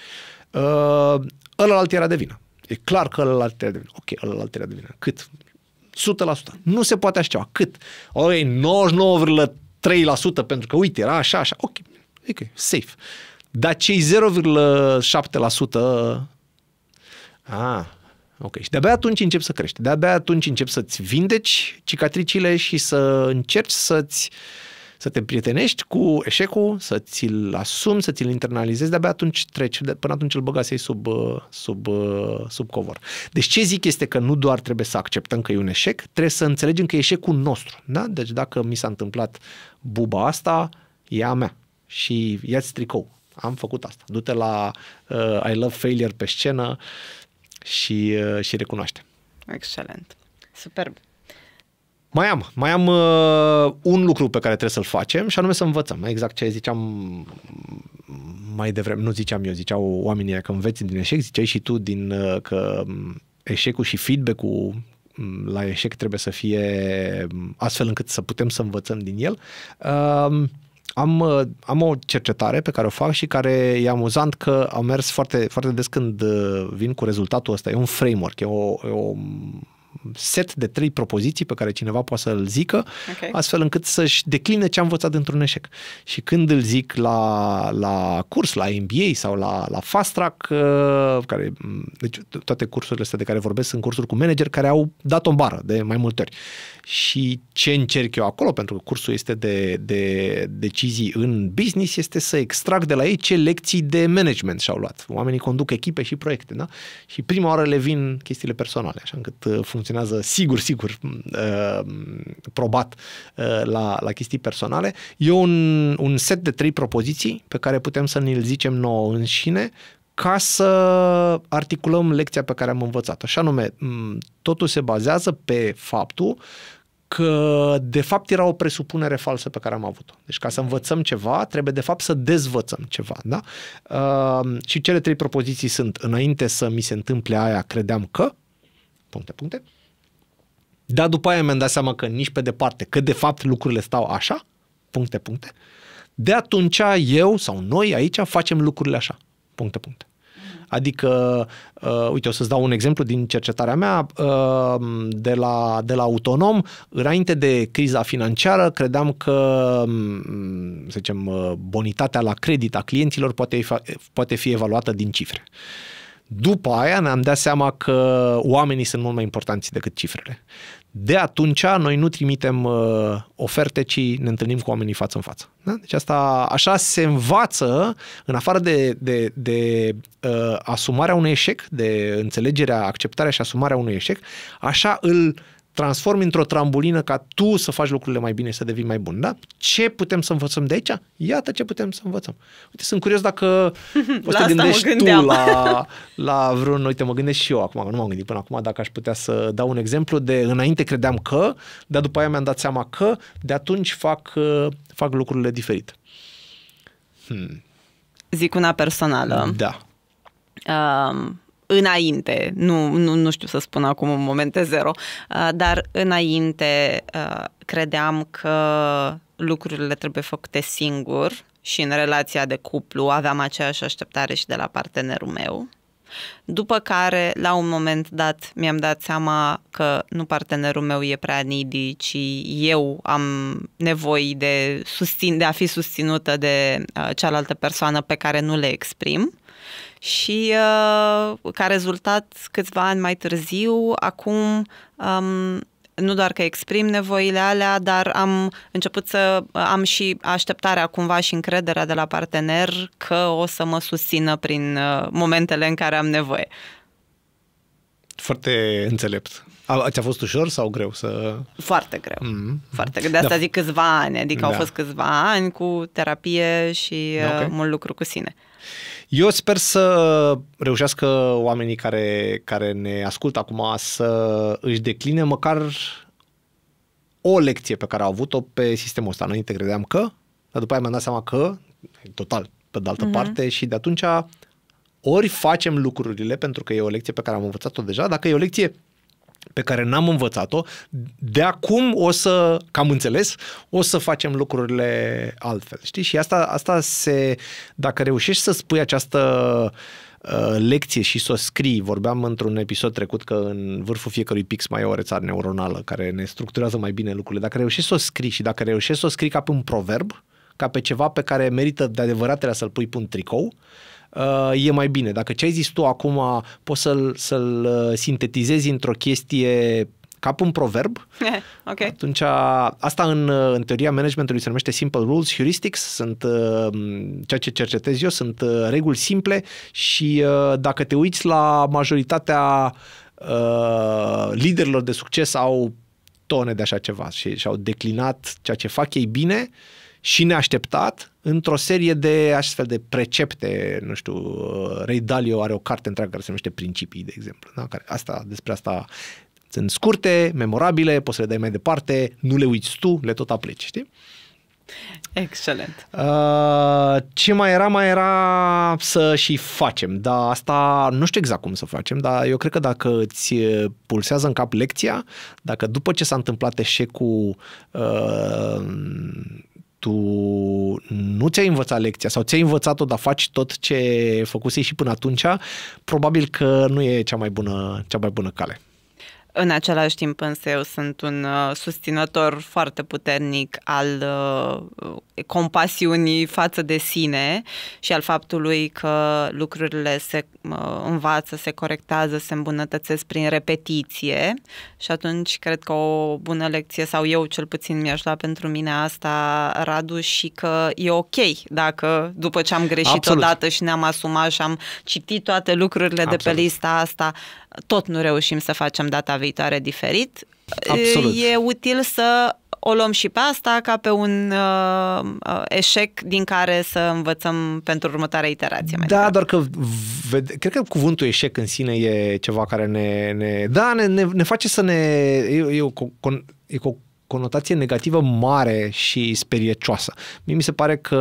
uh, ălălalt era de vină. E clar că ălălalt era de vină. Ok, ălălalt era de vină. Cât? 100%. Nu se poate așa ceva. Cât? Ok, 99,3% pentru că uite, era așa, așa. Ok, ok, safe. Dar cei 0,7% Ah, ok. Și de-abia atunci încep să crești. De-abia atunci încep să-ți vindeci cicatricile și să încerci să-ți uh, să te prietenești cu eșecul, să ți-l asumi, să ți-l internalizezi, de-abia atunci treci, de, până atunci îl băgasei sub, uh, sub, uh, sub covor. Deci ce zic este că nu doar trebuie să acceptăm că e un eșec, trebuie să înțelegem că e eșecul nostru. Da? Deci dacă mi s-a întâmplat buba asta, e a mea și ia-ți tricou. Am făcut asta. Du-te la uh, I Love Failure pe scenă și, uh, și recunoaște. Excelent. Superb. Mai am, mai am uh, un lucru pe care trebuie să-l facem și anume să învățăm. Exact ce ziceam mai devreme, nu ziceam eu, ziceau oamenii că înveți din eșec, ziceai și tu din uh, că um, eșecul și feedback-ul um, la eșec trebuie să fie um, astfel încât să putem să învățăm din el. Uh, am, am o cercetare pe care o fac și care e amuzant că am mers foarte, foarte des când uh, vin cu rezultatul ăsta. E un framework, e o, e o set de trei propoziții pe care cineva poate să-l zică, okay. astfel încât să-și decline ce a învățat într-un eșec. Și când îl zic la, la curs, la MBA sau la, la fast track, uh, care, mm, deci toate cursurile astea de care vorbesc sunt cursuri cu manager care au dat o bară de mai multe ori. Și ce încerc eu acolo, pentru că cursul este de, de decizii în business, este să extrag de la ei ce lecții de management și-au luat. Oamenii conduc echipe și proiecte, da? Și prima oară le vin chestiile personale, așa încât uh, funcționează sigur, sigur, uh, probat uh, la, la chestii personale. E un, un set de trei propoziții pe care putem să ne-l zicem nouă înșine ca să articulăm lecția pe care am învățat-o. Și anume, totul se bazează pe faptul că de fapt era o presupunere falsă pe care am avut-o. Deci ca să învățăm ceva, trebuie de fapt să dezvățăm ceva. Da? Uh, și cele trei propoziții sunt, înainte să mi se întâmple aia, credeam că, puncte, puncte. Dar după aia mi-am dat seama că nici pe departe, că de fapt lucrurile stau așa, puncte, puncte. De atunci eu sau noi aici facem lucrurile așa, puncte, puncte. Adică, uh, uite, o să-ți dau un exemplu din cercetarea mea. Uh, de, la, de la Autonom, înainte de criza financiară, credeam că, mm, să zicem, uh, bonitatea la credit a clienților poate, poate fi evaluată din cifre. Uh, după aia ne-am dat seama că oamenii sunt mult mai importanți decât cifrele. De atunci noi nu trimitem uh, oferte, ci ne întâlnim cu oamenii față în față. Da? Deci asta așa se învață, în afară de, de, de uh, asumarea unui eșec, de înțelegerea, acceptarea și asumarea unui eșec, așa îl transformi într-o trambulină ca tu să faci lucrurile mai bine și să devii mai bun. Da? Ce putem să învățăm de aici? Iată ce putem să învățăm. Uite, sunt curios dacă <laughs> o să te gândești tu la, la vreun... Uite, mă gândesc și eu acum, nu m-am gândit până acum, dacă aș putea să dau un exemplu de înainte credeam că, dar după aia mi-am dat seama că, de atunci fac, uh, fac lucrurile diferit. Hmm. Zic una personală. Da. Um, înainte, nu, nu, nu știu să spun acum în momente zero, uh, dar înainte uh, credeam că lucrurile trebuie făcute singur și în relația de cuplu aveam aceeași așteptare și de la partenerul meu. După care, la un moment dat, mi-am dat seama că nu partenerul meu e prea needy, ci eu am nevoie de, susțin, de a fi susținută de uh, cealaltă persoană pe care nu le exprim și uh, ca rezultat, câțiva ani mai târziu, acum um, nu doar că exprim nevoile alea, dar am început să uh, am și așteptarea cumva și încrederea de la partener că o să mă susțină prin uh, momentele în care am nevoie. Foarte înțelept. A, ți-a fost ușor sau greu să... Foarte greu. Mm-hmm. Foarte greu. De asta da. zic câțiva ani, adică da. au fost câțiva ani cu terapie și okay. mult lucru cu sine. Eu sper să reușească oamenii care, care ne ascultă acum să își decline măcar o lecție pe care au avut-o pe sistemul ăsta. Înainte credeam că, dar după aia mi-am dat seama că, total, pe de altă uh-huh. parte, și de atunci ori facem lucrurile pentru că e o lecție pe care am învățat-o deja, dacă e o lecție pe care n-am învățat-o, de acum o să, cam înțeles, o să facem lucrurile altfel. Știi? Și asta, asta se, dacă reușești să spui această uh, lecție și să o scrii. Vorbeam într-un episod trecut că în vârful fiecărui pix mai e o rețea neuronală care ne structurează mai bine lucrurile. Dacă reușești să o scrii și dacă reușești să o scrii ca pe un proverb, ca pe ceva pe care merită de adevăratele să-l pui pe un tricou, Uh, e mai bine. Dacă ce ai zis tu acum poți să-l, să-l uh, sintetizezi într-o chestie ca un proverb. <laughs> okay. Atunci, asta în, uh, în teoria managementului se numește simple rules, heuristics, sunt ceea ce cercetez eu, sunt reguli simple și dacă te uiți la majoritatea liderilor de succes au tone de așa ceva și, și au declinat ceea ce fac ei bine uh, și neașteptat într-o serie de astfel de precepte, nu știu, Ray Dalio are o carte întreagă care se numește Principii, de exemplu, da? care asta, despre asta sunt scurte, memorabile, poți să le dai mai departe, nu le uiți tu, le tot aplici, știi? Excelent. Uh, ce mai era, mai era să și facem, dar asta nu știu exact cum să facem, dar eu cred că dacă îți pulsează în cap lecția, dacă după ce s-a întâmplat eșecul uh, tu nu ți-ai învățat lecția sau ți-ai învățat-o, dar faci tot ce făcusei și până atunci, probabil că nu e cea mai bună, cea mai bună cale. În același timp însă eu sunt un uh, susținător foarte puternic al uh, compasiunii față de sine și al faptului că lucrurile se uh, învață, se corectează, se îmbunătățesc prin repetiție și atunci cred că o bună lecție sau eu cel puțin mi-aș lua pentru mine asta, Radu, și că e ok dacă după ce am greșit Absolut. odată și ne-am asumat și am citit toate lucrurile Absolut. de pe lista asta, tot nu reușim să facem data viitoare uitare diferit, Absolut. e util să o luăm și pe asta ca pe un uh, uh eșec din care să învățăm pentru următoarea iterație. Mai da, degrabă. doar că vede- cred că cuvântul eșec în sine e ceva care ne... ne da, ne, ne, ne face să ne... E, e, o, con, e o conotație negativă mare și speriecioasă. Mie mi se pare că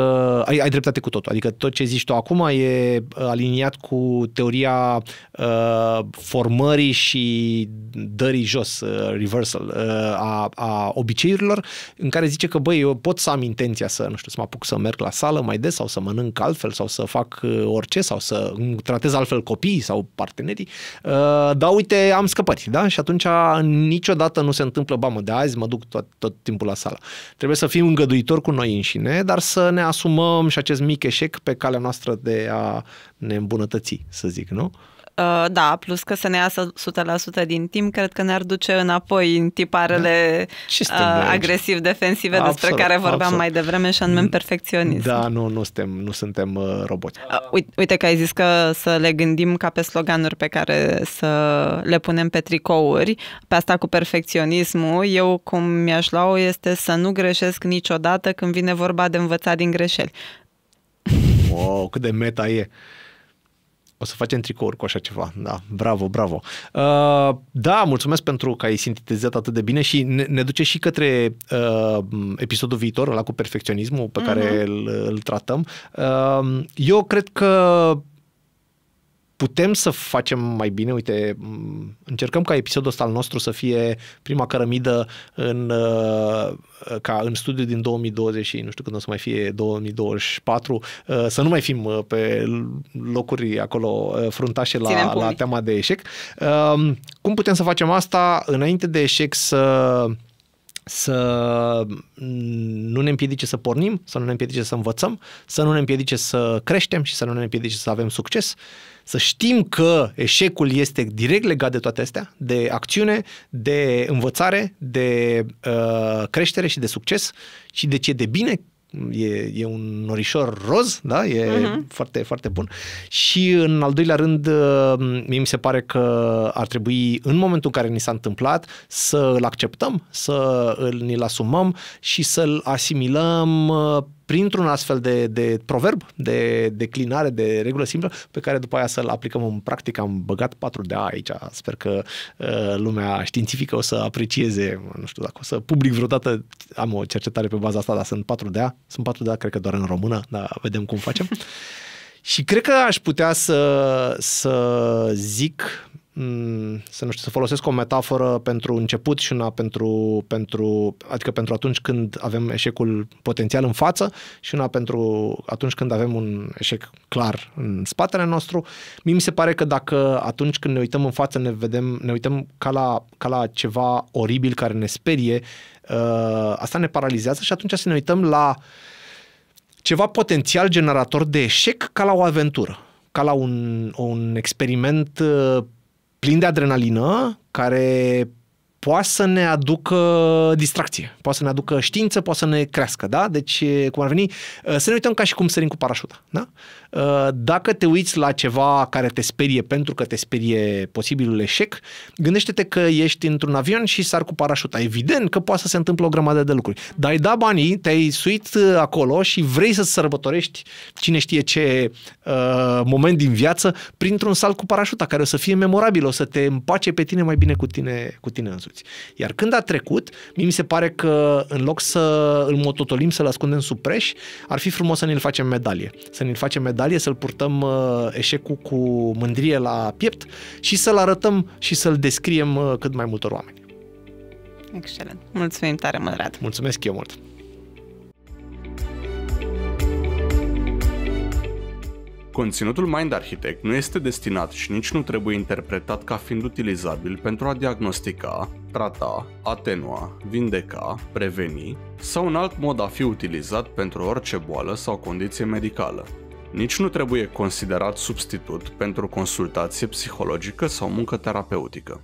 ai, ai dreptate cu totul. Adică tot ce zici tu acum e uh, aliniat cu teoria uh, formării și dării jos, uh, reversal, uh, a, a obiceiurilor, în care zice că, băi, eu pot să am intenția să, nu știu, să mă apuc să merg la sală mai des sau să mănânc altfel sau să fac uh, orice sau să tratez altfel copiii sau partenerii, uh, dar uite, am scăpat, da? Și atunci niciodată nu se întâmplă, mă, de azi mă duc tot, tot timpul la sală. Trebuie să fim îngăduitori cu noi înșine, dar să ne asumăm și acest mic eșec pe calea noastră de a ne îmbunătăți, să zic, nu? Uh, da, plus că să ne iasă 100% din timp, cred că ne-ar duce înapoi în tiparele da. uh, agresiv-defensive despre care vorbeam absolut. mai devreme și anume perfecționism. Da, nu, nu suntem, nu suntem uh, roboți. Uh, uite că ai zis că să le gândim ca pe sloganuri pe care să le punem pe tricouri. Pe asta cu perfecționismul, eu cum mi-aș lua este să nu greșesc niciodată când vine vorba de învățat din greșeli. Wow, cât de meta e! O să facem tricouri cu așa ceva, da, bravo, bravo. Uh, da, mulțumesc pentru că ai sintetizat atât de bine și ne, ne duce și către uh, episodul viitor, la cu perfecționismul pe care uh mhm. care îl, îl tratăm. Uh, eu cred că putem să facem mai bine, uite, încercăm ca episodul ăsta al nostru să fie prima cărămidă în, uh, ca în studiu din 2020 și nu știu când o să mai fie 2024, uh, să nu mai fim uh, pe locuri acolo fruntașe la, la tema de eșec. Um, cum putem să facem asta înainte de eșec să să nu ne împiedice să pornim, să nu ne împiedice să învățăm, să nu ne împiedice să creștem și să nu ne împiedice să avem succes. Uh, să știm că eșecul este direct legat de toate astea, de acțiune, de învățare, de uh, creștere și de succes și de ce de bine e, e un norișor roz, da? E uh-huh. foarte, foarte bun. Și în al doilea rând, uh, mie mi se pare că ar trebui, în momentul în care ni s-a întâmplat, să l acceptăm, să l ni-l asumăm și să-l asimilăm uh, printr-un astfel de, de proverb, de declinare, de regulă simplă, pe care după aia să-l aplicăm în practică. Am băgat patru de A aici. Sper că uh, lumea științifică o să aprecieze, nu știu dacă o să public vreodată, am o cercetare pe baza asta, dar sunt patru de A. Sunt patru de A, cred că doar în română, dar vedem cum facem. <laughs> Și cred că aș putea să, să zic Mm, să nu știu, să folosesc o metaforă pentru început și una pentru, pentru, adică pentru atunci când avem eșecul potențial în față și una pentru atunci când avem un eșec clar în spatele nostru. Mie mi se pare că dacă atunci când ne uităm în față ne vedem, ne uităm ca la, ca la ceva oribil care ne sperie, uh, asta ne paralizează și atunci să ne uităm la ceva potențial generator de eșec ca la o aventură ca la un, un experiment uh, plin de adrenalină, care poate să ne aducă distracție, poate să ne aducă știință, poate să ne crească, da? Deci, cum ar veni, să ne uităm ca și cum sărim cu parașuta, da? Uh, dacă te uiți la ceva care te sperie pentru că te sperie posibilul eșec, gândește-te că ești într-un avion și sar cu parașuta. Evident că poate să se întâmple o grămadă de lucruri. Dar ai da banii, te-ai suit uh, acolo și vrei să sărbătorești cine știe ce uh, moment din viață printr-un salt cu parașuta care o să fie memorabil, o să te împace pe tine mai bine cu tine, cu tine însuți. Iar când a trecut, mi se pare că în loc să îl mototolim, să-l ascundem sub preș, ar fi frumos să ne-l facem medalie. Să ne-l facem medalie medalie, să-l purtăm uh, eșecul cu mândrie la piept și să-l arătăm și să-l descriem uh, cât mai multor oameni. Excelent. Mulțumim tare Mădrat. Mulțumesc eu mult. Conținutul Mind Architect nu este destinat și nici nu trebuie interpretat ca fiind utilizabil pentru a diagnostica, trata, atenua, vindeca, preveni sau în alt mod a fi utilizat pentru orice boală sau condiție medicală. Nici nu trebuie considerat substitut pentru consultație psihologică sau muncă terapeutică.